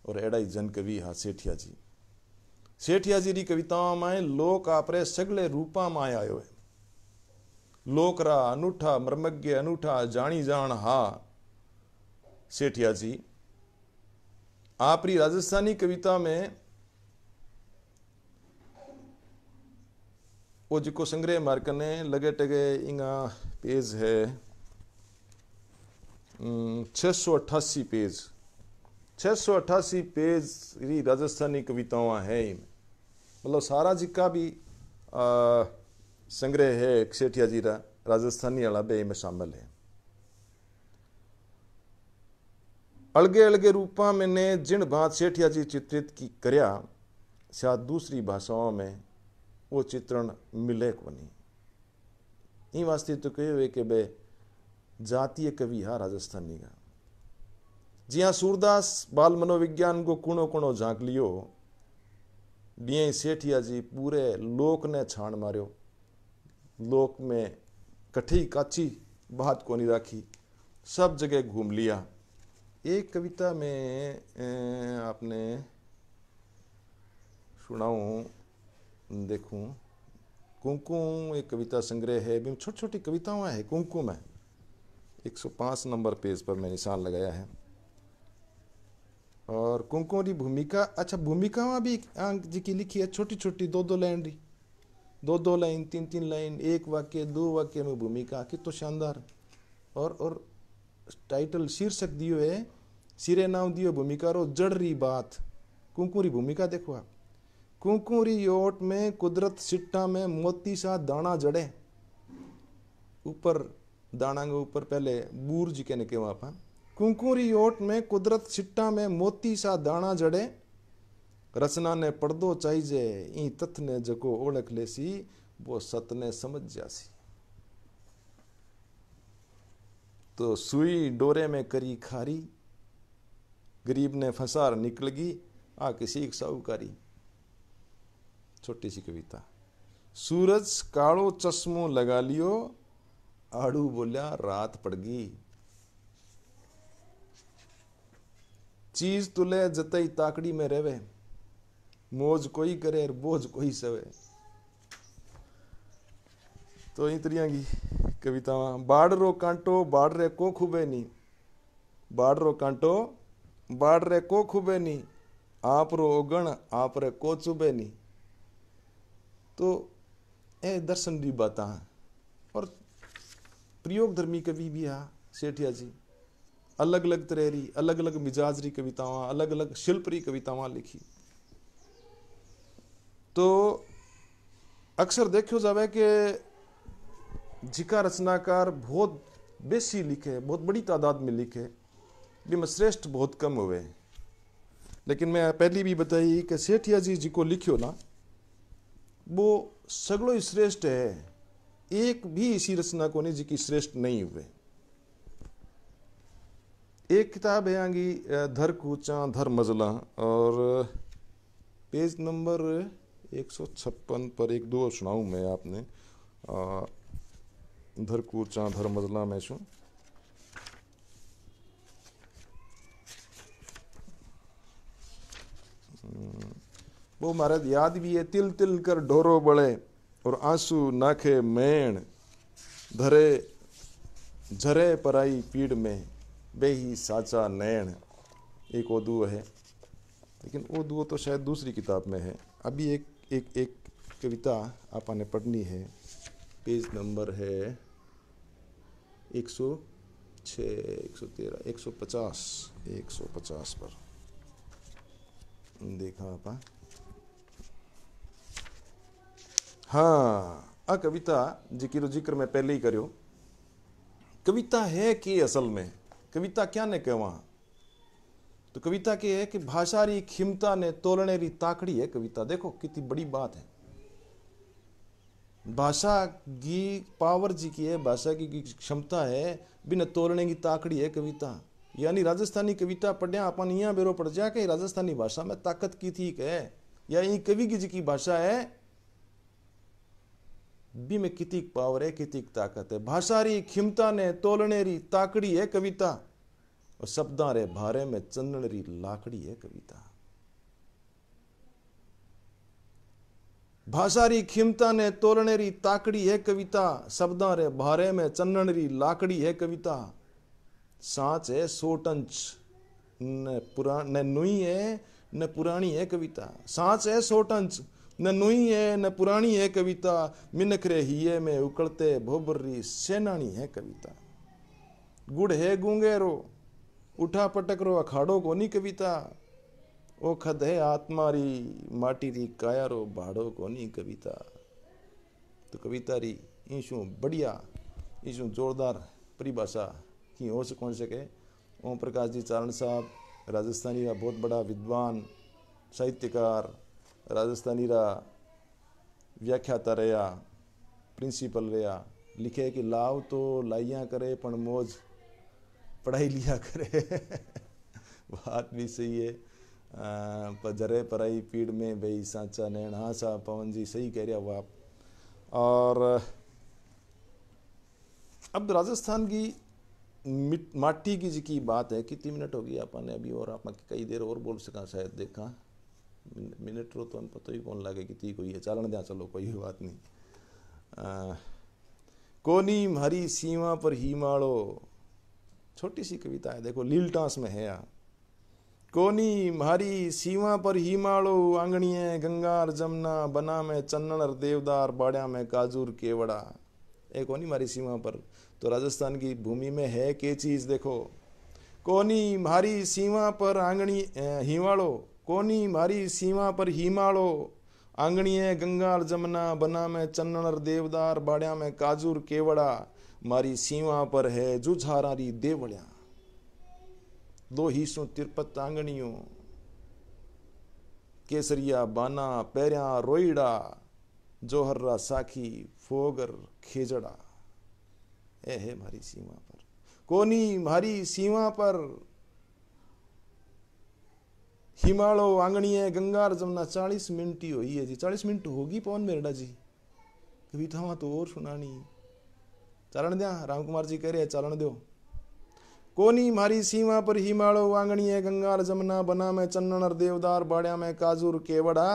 और अड़ा ही जन कवि हा सेठिया जी सेठिया जी री कविताओं में लोक आपरे सगले रूपा में आयो है लोक रा अनूठा मर्मज्ञ अनूठा जानी जान हा सेठिया जी आपरी राजस्थानी कविता में वो जो संग्रह मार्ग ने लगे टगे इंगा पेज है छः सौ अट्ठासी पेज छः सौ अट्ठासी पेज री राजस्थानी कविताओं है मतलब सारा जी का भी संग्रह है सेठिया जी रा राजस्थानी बे में शामिल है अलगे अलगे रूपा में ने जिन बात सेठिया जी चित्रित की करया शायद दूसरी भाषाओं में वो चित्रण मिले को इ वास्ते तो कहो है कि बे जातीय कवि हा राजस्थानी का जिया सूरदास बाल मनोविज्ञान को कुणो कुणो झाक लियो डीए सेठिया जी पूरे लोक ने छाण मारियो लोक में कठी काची बात कोनी राखी सब जगह घूम लिया एक कविता में आपने सुनाऊं देखूं कुमकुम एक कविता संग्रह है भी छोटी छोटी कविताओं है कुमकुम है 105 नंबर पेज पर मैं निशान लगाया है और कुमकुम की भूमिका अच्छा भूमिकाओं भी अंक जी की लिखी है छोटी छोटी दो दो लाइन री दो दो लाइन तीन तीन लाइन एक वाक्य दो वाक्य में भूमिका कित तो शानदार और और टाइटल शीर्षक दियो है सिरे नाम दियो भूमिका रो जड़ री बात कुंकुरी भूमिका देखो आप कुंकुरी ओट में कुदरत सिट्टा में मोती सा दाना जड़े ऊपर दाना के ऊपर पहले बूर्ज के वहाँ पर कुकुरी ओट में कुदरत सिट्टा में मोती सा दाना जड़े रचना ने पढ़दो चाहिए ई तथ ने जको ले लेसी वो सत ने समझ जासी तो सुई डोरे में करी खारी गरीब ने फसार निकलगी आ किसी साहूकारी छोटी सी कविता सूरज कालो चश्मो लगा लियो आड़ू बोलिया रात पड़ गई चीज तुले जतई ताकड़ी में रहे मोज कोई करे और बोझ कोई सवे तो इतरिया की कविता बाढ़ रो कांटो बाढ़ रे को खुबे नी बाढ़ रो कांटो बाढ़ रे को खुबे नी आप रो ओगण आप रे को चुबे नी तो ए दर्शन बात बाता और प्रयोग धर्मी कवि भी है सेठिया जी अलग अलग तरह री अलग अलग मिजाज री कविताओं अलग अलग शिल्प री कविताओं लिखी तो अक्सर देखो जावे के जिका रचनाकार बहुत बेसी लिखे बहुत बड़ी तादाद में लिखे भी श्रेष्ठ बहुत कम हुए लेकिन मैं पहली भी बताई कि सेठिया जी जी को लिखियो ना वो सगड़ो श्रेष्ठ है एक भी इसी रचना नहीं जी की श्रेष्ठ नहीं हुए एक किताब है आंगी धर कूचा धर मजला और पेज नंबर एक सौ छप्पन पर एक दो सुनाऊ मैं आपने धर कूचा धर मजला में सुन वो महाराज याद भी है तिल तिल कर ढोरो बड़े और आंसू नाखे मैण धरे झरे पराई पीड़ में बेही साचा नैण एक उदू है लेकिन वो दुआ तो शायद दूसरी किताब में है अभी एक एक एक कविता आपने ने पढ़नी है पेज नंबर है एक सौ छः एक सौ तेरह एक सौ पचास एक सौ पचास पर देखा आप हाँ? हाँ आ हाँ, कविता जिकिर जिक्र मैं पहले ही करो कविता है कि असल में कविता क्या ने कहवा तो कविता के है कि भाषा री खिमता ने तोलने री ताकड़ी है कविता देखो कितनी बड़ी बात है भाषा की पावर जी की है भाषा की क्षमता है बिना तोलने की ताकड़ी है कविता यानी राजस्थानी कविता पढ़िया अपन यहाँ बेरो पढ़ जा के राजस्थानी भाषा में ताकत की थी कह या कवि की जी की भाषा है बीमे कितिक पावर है कितिक ताकत है भाषा री खिमता ने तोलने री ताकड़ी है कविता और शब्दा रे भारे में चंदन री लाकड़ी है कविता भाषा री खिमता ने तोलने री ताकड़ी है कविता शब्दा रे भारे में चंदन री लाकड़ी है कविता सांच है सोटंच न पुरा न नुई है न पुरानी है कविता सांच है सोटंच न नुई है न पुरानी है कविता मिनखरे हिये में उकड़ते भोबर्री सेनानी है कविता गुड़ है गूंगे रो उठा पटक रो अखाड़ो को नी कविता ओ खद है आत्मारी माटी री काया रो भाड़ो को नी कविता तो कविता री ईशु बढ़िया ईशु जोरदार परिभाषा की हो सको सके ओम प्रकाश जी चारण साहब राजस्थानी का बहुत बड़ा विद्वान साहित्यकार राजस्थानी रहा व्याख्याता रहा प्रिंसिपल रहा लिखे कि लाव तो लाइया करे पण मौज पढ़ाई लिया करे बात भी सही है पर जरे पराई पीड़ में भई साचा नैण हाँ सा पवन जी सही कह रहा वो आप और अब राजस्थान की माटी की जी की बात है कितनी मिनट होगी आपने अभी और आप कई देर और बोल सका शायद देखा मिनट तो पता तो ही कौन કોણ कि કે તી है चालन दिया चलो कोई बात नहीं कोनी हरी सीमा पर ही माड़ो छोटी सी कविता है देखो लीलटांस में है यहाँ कोनी मारी सीमा पर ही माड़ो आंगणिये गंगार जमुना बना में चन्नर देवदार बाड़िया में काजूर केवड़ा एक कोनी मारी सीमा पर तो राजस्थान की भूमि में है के चीज़ देखो कोनी मारी सीमा पर आंगणी हिमाड़ो कोनी मारी सीमा पर हिमाड़ो आंगणीय गंगाल जमुना बना में चन्नर देवदार बाड़िया में काजूर केवड़ा मारी सीमा पर है जुझारारी देवड़िया दो हिस्सों तिरपत आंगणियों केसरिया बाना पैरिया रोईड़ा जोहर्रा साखी फोगर खेजड़ा ए है मारी सीमा पर कोनी मारी सीमा पर हिमालो वांगणी है गंगार जमुना चालीस मिनट ही हुई है जी चालीस मिनट होगी पवन मेरडा जी कविता था तो और सुनानी चारण दिया राम कुमार जी कह रहे हैं चारण दो कोनी मारी सीमा पर हिमाड़ो वांगणी है गंगार जमुना बना में चन्नर देवदार बाड़िया में काजूर केवड़ा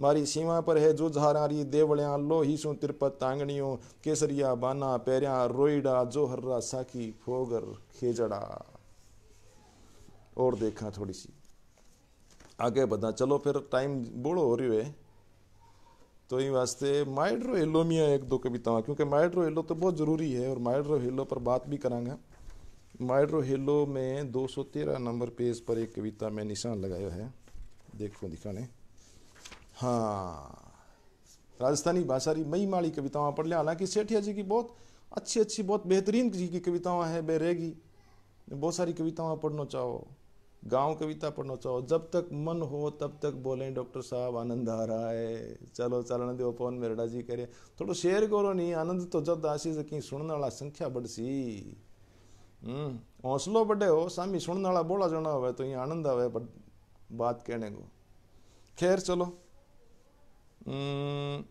मारी सीमा पर है जो झारारी देवड़िया लोहीसु तिरपत तांगणियों केसरिया बाना पैरिया रोईडा जोहर्रा साखी फोगर खेजड़ा और देखा थोड़ी सी आगे बदा चलो फिर टाइम बोलो हो रही है तो ये वास्ते माइड्रो हेलो में एक दो कविता क्योंकि माइड्रो हेलो तो बहुत ज़रूरी है और माइड्रो हेलो पर बात भी करांगा माइड्रो हेलो में 213 नंबर पेज पर एक कविता में निशान लगाया है देखो दिखाने हाँ राजस्थानी भाषा री मई माड़ी कविताओं पढ़ लिया हालांकि सेठिया जी की बहुत अच्छी अच्छी बहुत बेहतरीन जी की है हैं रहेगी बहुत सारी कविताओं पढ़ना चाहो गांव कविता पढ़ना चाहो जब तक मन हो तब तक बोले डॉक्टर साहब आनंद आ रहा है चलो चरण दो पवन मेरडा जी करे थोड़ो शेर करो नहीं आनंद तो जब आशीष कहीं सुनने वाला संख्या बढ़ सी हम्म, हौसलो बढ़े हो सामी सुनने वाला बोला जाना हो तो आनंद आवे पर बात कहने को खैर चलो हम्म,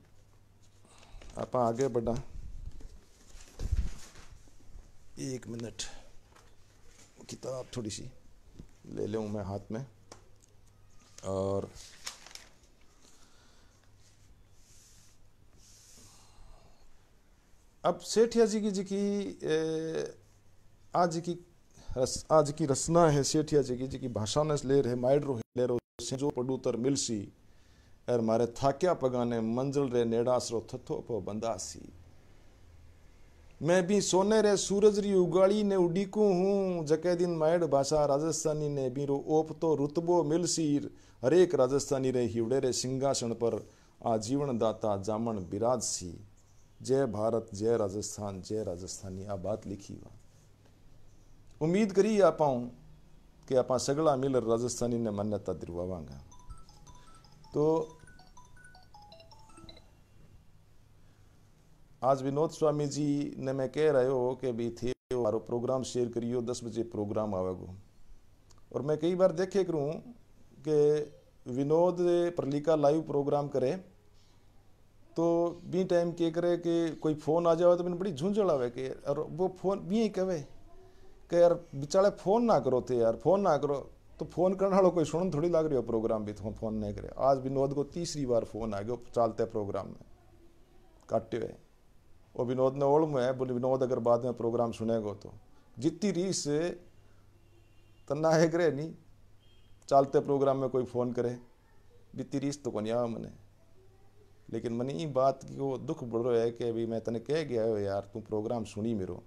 आप आगे बढ़ा एक मिनट किताब थोड़ी सी ले लूँ मैं हाथ में और अब सेठिया जी की जी की आज की रस, आज की रचना है सेठिया जी की जी की भाषा ने लेर है माइड्रो रहे जो पडूतर मिलसी एर मारे थाक्या पगाने मंजिल रे नेड़ासरो थथो पो बंदासी मैं भी सोने रे सूरज री उगाड़ी ने उडीकू हूँ जके दिन मायड भाषा राजस्थानी ने बीरो ओप तो रुतबो मिल सीर हरेक राजस्थानी रे हिवड़े रे सिंहासन पर आजीवन दाता जामन बिराज सी जय भारत जय राजस्थान जय राजस्थानी आ बात लिखी वा उम्मीद करी आप कि आप सगला मिल राजस्थानी ने मान्यता दिलवावागा तो आज विनोद जी ने मैं कह रहे हो कि भी थे हमारो प्रोग्राम शेयर करियो दस बजे प्रोग्राम आवेगो और मैं कई बार देखे करूँ कि विनोद प्रलिका लाइव प्रोग्राम करे तो बी टाइम के करे कि कोई फ़ोन आ जाए तो मैंने बड़ी झुंझल आवे कि और वो फ़ोन बी ही कहे कि यार बेचारे फ़ोन ना करो थे यार फ़ोन ना करो तो फ़ोन करने वालों कोई सुन थोड़ी लग रही हो प्रोग्राम भी तो फ़ोन नहीं करे आज विनोद को तीसरी बार फ़ोन आ गया चालते प्रोग्राम में काटे हुए वो विनोद ने ओल में बोले विनोद अगर बाद में प्रोग्राम सुनेगो तो जितनी रीस तना है ग्रह नहीं चालते प्रोग्राम में कोई फ़ोन करे जितनी रीस तो को नहीं आवा मैंने लेकिन मैंने ये बात की वो दुख रहा है कि अभी मैं तने कह गया हो यार तू प्रोग्राम सुनी मेरो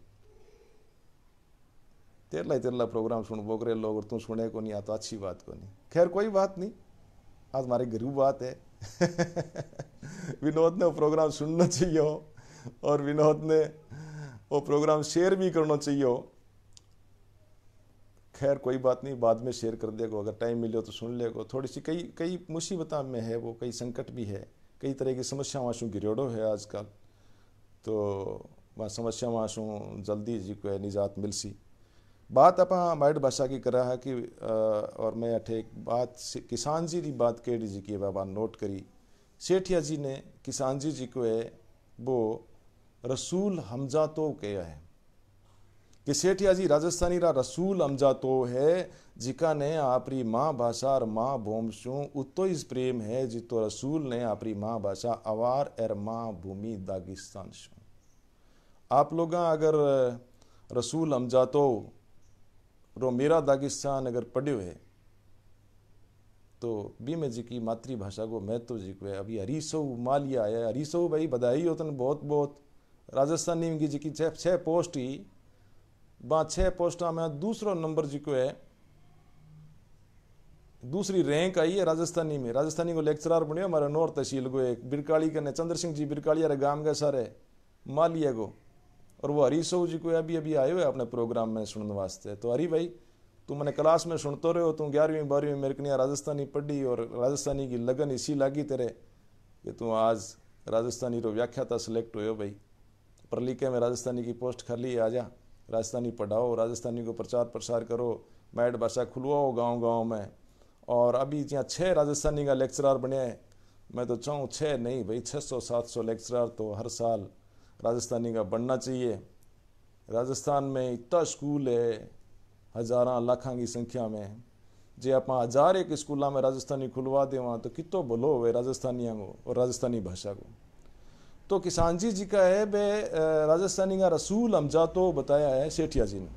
तेरला तेरला प्रोग्राम सुन रहे लोग और तू सुने को नहीं आता तो अच्छी बात को नहीं खैर कोई बात नहीं आज हमारी गरीब बात है विनोद ने प्रोग्राम सुनना चाहिए हो और विनोद ने वो प्रोग्राम शेयर भी करना चाहिए हो खैर कोई बात नहीं बाद में शेयर कर देगा अगर टाइम मिले तो सुन लेगो थोड़ी सी कई कई मुसीबत में है वो कई संकट भी है कई तरह की समस्या आशू गिरोड़ो है आजकल तो वह समस्याओं आशू जल्दी जी को निजात मिल सी बात आप माइड भाषा की करा है कि और मैं अठे एक बात किसान जी की बात कह जी की बाबा नोट करी सेठिया जी ने किसान जी जी को है वो रसूल हमजा तो कया है कि जी राजस्थानी रा रसूल हमजा तो है जिका ने आपरी माँ भाषा और माँ शू उतो इस प्रेम है जितो रसूल ने आपरी माँ भाषा अवार एर माँ भूमि दागिस्तान शू आप लोग अगर रसूल हमजा तो रो मेरा दागिस्तान अगर पढ़ो है तो भी मैं जी की मातृभाषा को महत्व तो जी को है अभी हरीसो मालिया है हरीसो भाई बधाई हो तन बहुत बहुत राजस्थानी की जी की छः पोस्ट ही बा छः पोस्ट में दूसरो नंबर जो है दूसरी रैंक आई है राजस्थानी में राजस्थानी को लेक्चरार बनियो हमारे नोर तहसील को एक बिरकाली कने चंद्र सिंह जी बिरकाली रे गांव के सारे मालिया को और वो हरी साहू जी को अभी अभी आए हुए अपने प्रोग्राम में सुनने वास्ते तो हरी भाई तू मैंने क्लास में सुनते रहे हो तू ग्यारहवीं बारहवीं मेरे कनिया राजस्थानी पढ़ी और राजस्थानी की लगन इसी लागी तेरे कि तू आज राजस्थानी रो व्याख्याता सिलेक्ट हो भाई पढ़ लिखे में राजस्थानी की पोस्ट खाली आजा राजस्थानी पढ़ाओ राजस्थानी को प्रचार प्रसार करो मैट भाषा खुलवाओ गांव गांव में और अभी जहाँ छः राजस्थानी का लेक्चरार बने हैं मैं तो चाहूँ छः नहीं भाई छः सौ सात सौ लेक्चरार तो हर साल राजस्थानी का बनना चाहिए राजस्थान में इतना स्कूल है हजारा लाखों की संख्या में जे आप हजार एक स्कूलों में राजस्थानी खुलवा देवा तो कितो भलो वे राजस्थानियों को और राजस्थानी भाषा को तो किसान जी जी का है बे राजस्थानी का रसूल हमजा तो बताया है सेठिया जी ने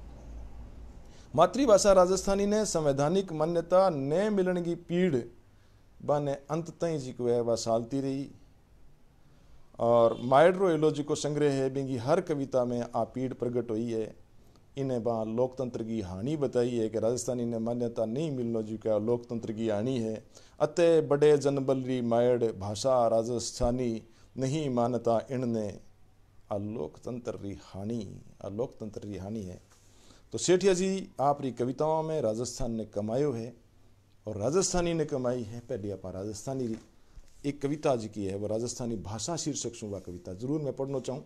मातृभाषा राजस्थानी ने संवैधानिक मान्यता न मिलने की पीढ़ बने अंत तई जी को है वह सालती रही और मायड्रो जी को संग्रह है बिंगी हर कविता में आ पीढ़ प्रकट हुई है इन्हें बा लोकतंत्र की हानि बताई है कि राजस्थानी ने मान्यता नहीं मिलने जी का लोकतंत्र की हानि है अतः बड़े जनबलरी मायड भाषा राजस्थानी नहीं मानता इनने आलोकतंत्र रिहानी आलोकतंत्र रिहानी है तो सेठिया जी आप री कविताओं में राजस्थान ने कमायो है और राजस्थानी ने कमाई है पहले आप राजस्थानी एक कविता जी की है वो राजस्थानी भाषा शीर्षक शू वह कविता जरूर मैं पढ़ना चाहूँ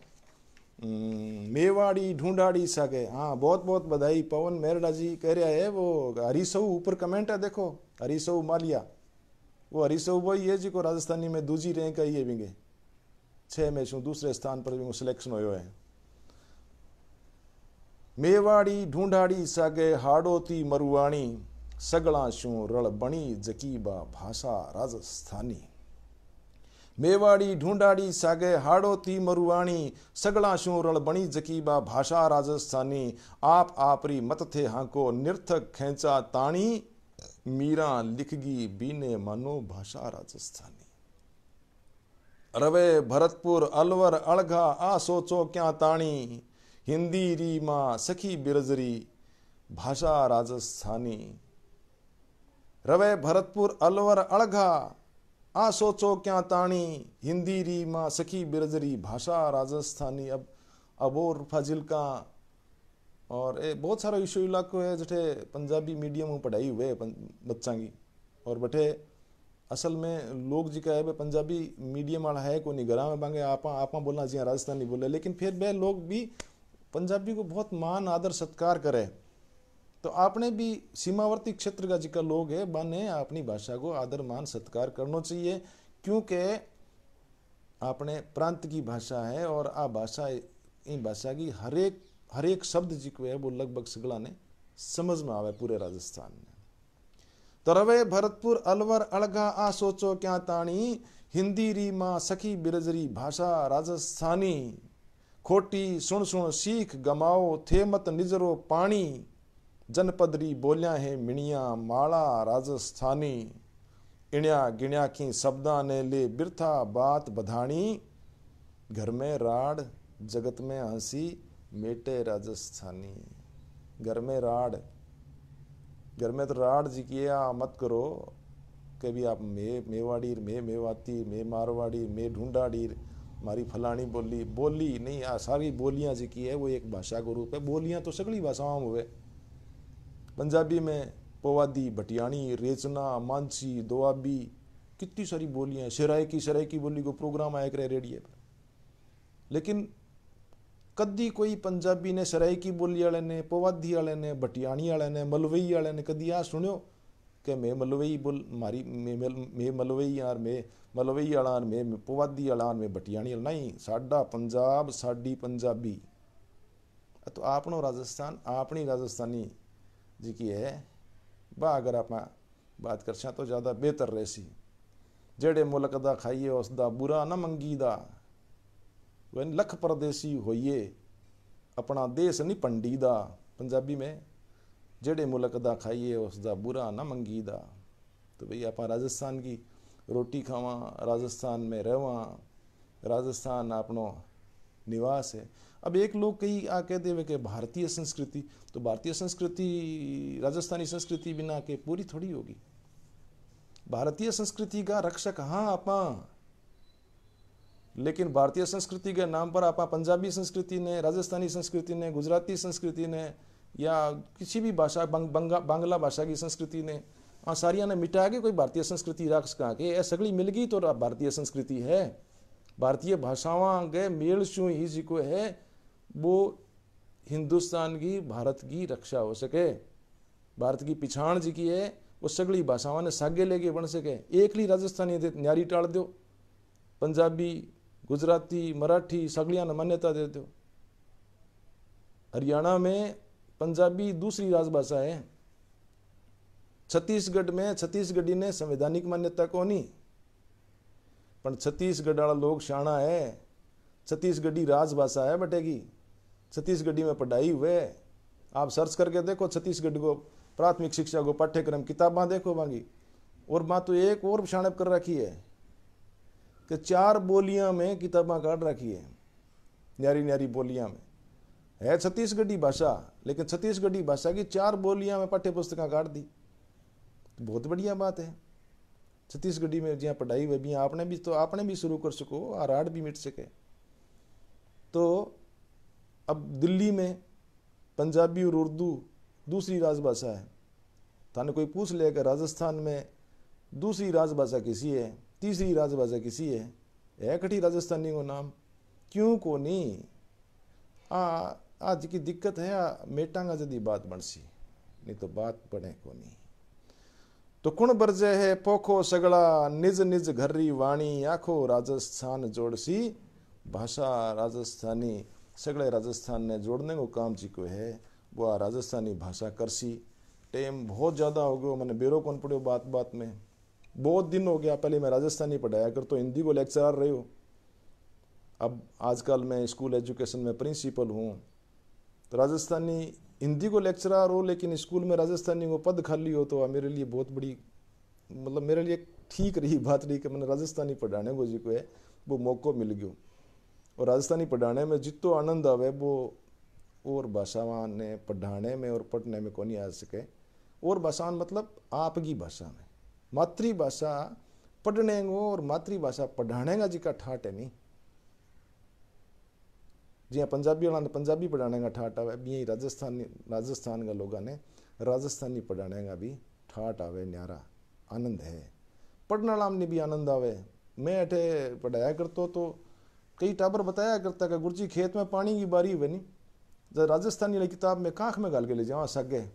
मेवाड़ी ढूंढाड़ी सागे हाँ बहुत बहुत बधाई पवन मेरडा जी कह रहा है वो हरीसऊ ऊपर कमेंट है देखो हरीसऊ मालिया वो हरीसऊ भाई ये जी को राजस्थानी में दूजी रैंक आई है बिंगे छह मैचों दूसरे स्थान पर भी सिलेक्शन हो है मेवाड़ी ढूंढाड़ी सागे हाड़ोती मरुआणी सगला शू बणी जकीबा भाषा राजस्थानी मेवाड़ी ढूंढाड़ी सागे हाड़ोती मरुआणी सगला शू बणी जकीबा भाषा राजस्थानी आप आपरी मत थे हाको निर्थक खेचा ताणी मीरा लिखगी बीने मानो भाषा राजस्थानी रवे भरतपुर अलवर अलघा आ सोचो क्या ताणी हिंदी री माँ सखी बिरजरी भाषा राजस्थानी रवे भरतपुर अलवर अलघा आ सोचो क्या ताणी हिंदी री माँ सखी बिरजरी भाषा राजस्थानी अब अबोर फाजिलका और ए, बहुत सारा इशू इलाको है जिठे पंजाबी मीडियम पढ़ाई हुए बच्चा की और बैठे असल में लोग जी कहे पंजाबी मीडियम वाला है कोई नहीं ग्राम में बांगे आप आप बोलना जी राजस्थानी बोले लेकिन फिर वह लोग भी पंजाबी को बहुत मान आदर सत्कार करे तो आपने भी सीमावर्ती क्षेत्र का जिका लोग है बने अपनी भाषा को आदर मान सत्कार करना चाहिए क्योंकि आपने प्रांत की भाषा है और आ भाषा इन भाषा की हरेक हरेक शब्द जिको है वो लगभग सगला ने समझ में आवे पूरे राजस्थान में तरवे भरतपुर अलवर अलगा आ सोचो क्या ताणी हिंदी री माँ सखी बिरजरी भाषा राजस्थानी खोटी सुन सुन सीख गमाओ थे मत निजरो पानी जनपद री बोलिया है मिणिया माला राजस्थानी इण्या गिण्या की शब्दा ने ले बिरथा बात बधाणी घर में राड जगत में हंसी मेटे राजस्थानी घर में राड घर में तो राड जी की हाँ, मत करो कभी आप मे मेवाड़ीर मे मेवाती मे मारवाड़ी मे ढूंढाड़ी मारी फलानी बोली बोली नहीं आ सारी बोलियाँ जी की है वो एक भाषा का रूप है बोलियाँ तो सगली भाषाओं में हुए पंजाबी में पोवादी भटियाणी रेचना मानसी दोआबी कितनी सारी बोलियाँ हैं सराय की सराय की बोली को प्रोग्राम आया करे रेडियो पर लेकिन ਕਦੀ ਕੋਈ ਪੰਜਾਬੀ ਨੇ ਸਰਾਇਕੀ ਬੋਲੀ ਵਾਲੇ ਨੇ ਪਵਾਧੀ ਵਾਲੇ ਨੇ ਬਟਿਆਣੀ ਵਾਲੇ ਨੇ ਮਲਵਈ ਵਾਲੇ ਨੇ ਕਦੀ ਆ ਸੁਣਿਓ ਕਿ ਮੈਂ ਮਲਵਈ ਬੋਲ ਮਾਰੀ ਮੈਂ ਮਲਵਈ ਯਾਰ ਮੈਂ ਮਲਵਈ ਵਾਲਾ ਮੈਂ ਪਵਾਧੀ ਵਾਲਾ ਮੈਂ ਬਟਿਆਣੀ ਵਾਲਾ ਨਹੀਂ ਸਾਡਾ ਪੰਜਾਬ ਸਾਡੀ ਪੰਜਾਬੀ ਰਾਜਸਥਾਨ ਆਪਣੀ ਰਾਜਸਥਾਨੀ ਜੀ ਕੀ ਹੈ ਬਾ ਅਗਰ ਆਪਾਂ ਬਾਤ ਕਰਸ਼ਾਂ ਤਾਂ ਜ਼ਿਆਦਾ ਬਿਹਤਰ જ્યાદા ਸੀ ਜਿਹੜੇ ਮੁਲਕ ਦਾ ਖਾਈਏ ਉਸ ਦਾ ਬੁਰਾ ਨਾ ਮੰਗੀਦਾ वन लख परदेसी होइए अपना ਦੇਸ नहीं ਪੰਡੀ ਦਾ ਪੰਜਾਬੀ ਮੇ ਜਿਹੜੇ ਮੁਲਕ ਦਾ ਖਾਈਏ ਉਸ ਦਾ ਬੁਰਾ तो भई आप राजस्थान की रोटी खावा राजस्थान में रहवा राजस्थान अपनो निवास है अब एक लोग कई आ कह देवे कि भारतीय संस्कृति तो भारतीय संस्कृति राजस्थानी संस्कृति बिना के पूरी थोड़ी होगी भारतीय संस्कृति का रक्षक हाँ आप लेकिन भारतीय संस्कृति के नाम पर आप पंजाबी संस्कृति ने राजस्थानी संस्कृति ने गुजराती संस्कृति ने या किसी भी भाषा बंगा बांग्ला भाषा की संस्कृति ने आ हाँ, सारिया ने मिटा के कोई भारतीय संस्कृति रख कहा के यह सगड़ी मिल गई तो भारतीय संस्कृति है भारतीय भाषावां के मेल शू ही जी को है वो हिंदुस्तान की भारत की रक्षा हो सके भारत की पिछाण जी की है वो सगड़ी भाषाओं ने सागे लेके बन सके एकली राजस्थानी न्यारी टाल दो पंजाबी गुजराती मराठी सगड़िया ने मान्यता दो हरियाणा में पंजाबी दूसरी राजभाषा है छत्तीसगढ़ में छत्तीसगढ़ी ने संवैधानिक मान्यता को नहीं पर छत्तीसगढ़ वाला लोग शाणा है छत्तीसगढ़ी राजभाषा है बटेगी छत्तीसगढ़ी में पढ़ाई हुए आप सर्च करके देखो छत्तीसगढ़ को प्राथमिक शिक्षा को पाठ्यक्रम किताबा देखो मांगी और माँ तो एक और शाणप कर रखी है कि चार बोलियां में किताबा काट रखी है न्यारी न्यारी बोलियां में है छत्तीसगढ़ी भाषा लेकिन छत्तीसगढ़ी भाषा की चार बोलियां में पाठ्य पुस्तक काट दी तो बहुत बढ़िया बात है छत्तीसगढ़ी में जहाँ पढ़ाई हुई भी आपने भी तो आपने भी शुरू कर सको और आड़ भी मिट सके तो अब दिल्ली में पंजाबी और उर्दू दूसरी राजभाषा है थाने तो कोई पूछ ले कि राजस्थान में दूसरी राजभाषा किसी है तीसरी राजभाषा किसी है एकठी राजस्थानी को नाम क्यों को नहीं आ आज की दिक्कत है आ मेटांगा जदि बात बनसी नहीं तो बात बने को नहीं तो कुण बरजे है पोखो सगड़ा निज निज घर्री वाणी आखो राजस्थान जोड़सी भाषा राजस्थानी सगड़े राजस्थान ने जोड़ने को काम जी को है वो राजस्थानी भाषा करसी टेम बहुत ज़्यादा हो गयो मैंने बेरो कौन पड़ो बात बात में बहुत दिन हो गया पहले मैं राजस्थानी पढ़ाया कर तो हिंदी को लेक्चरार रहे हो अब आजकल मैं स्कूल एजुकेशन में प्रिंसिपल हूँ तो राजस्थानी हिंदी को लेक्चरार हो लेकिन स्कूल में राजस्थानी को पद खाली हो तो मेरे लिए बहुत बड़ी मतलब मेरे लिए ठीक रही बात रही कि मैंने राजस्थानी पढ़ाने को जो है वो मौको मिल गयो और राजस्थानी पढ़ाने में जितो आनंद आवे वो और भाषावान ने पढ़ाने में और पढ़ने में को नहीं आ सके और भाषावान मतलब आपकी भाषा में मातृभाषा पढ़ने को और मातृभाषा पढ़ाने का जी का ठाट है नहीं जी पंजाबी वाला ने पंजाबी पढ़ाने का ठाट आवे भी राजस्थान राजस्थान का लोगों ने राजस्थानी पढ़ाने का भी ठाट आवे न्यारा आनंद है पढ़ने वाला ने भी आनंद आवे मैं अठे पढ़ाया करता तो कई टाबर बताया करता कि गुरुजी खेत में पानी की बारी हुए नहीं जब राजस्थानी वाली किताब में कांख में गाल के ले जाओ सगे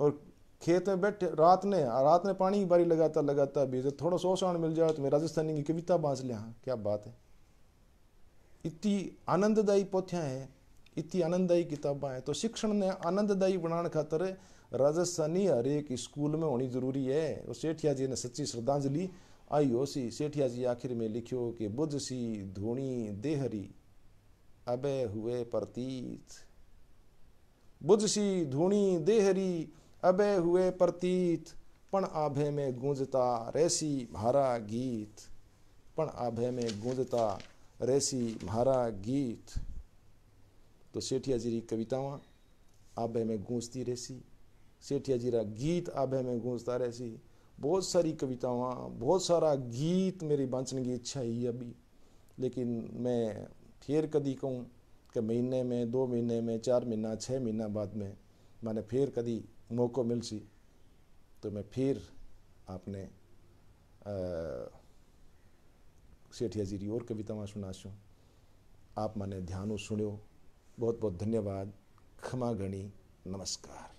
और खेत में बैठे रात ने रात ने पानी की बारी लगाता लगाता भी जब तो थोड़ा सौ मिल जाए तो मैं राजस्थानी की कविता बांस लिया हाँ क्या बात है इतनी आनंददायी पोथियाँ हैं इतनी आनंददायी किताबें हैं तो शिक्षण ने आनंददायी बनाने खातर राजस्थानी हर एक स्कूल में होनी जरूरी है और सेठिया जी ने सच्ची श्रद्धांजलि आई हो सी सेठिया जी आखिर में लिखियो कि बुद्ध सी धूणी देहरी अबे हुए प्रतीत बुद्ध सी धूणी देहरी अबे हुए प्रतीत पण आभे में गूंजता रेसी भारा गीत पण आभे में गूंजता रेसी भारा गीत तो सेठिया जी री आभे में गूंजती रेसी सेठिया जी गीत आभे में गूंजता रेसी बहुत सारी कविताओं बहुत सारा गीत मेरी वाचन की इच्छा ही अभी लेकिन मैं फिर कभी कहूँ कि महीने में दो महीने में चार महीना छः महीना बाद में मैंने फिर कभी मौक़ो मिल सी तो मैं फिर आपने सेठिया जी री और सुना सुनाशूँ आप मैंने ध्यान सुनो बहुत बहुत धन्यवाद खमा गणी नमस्कार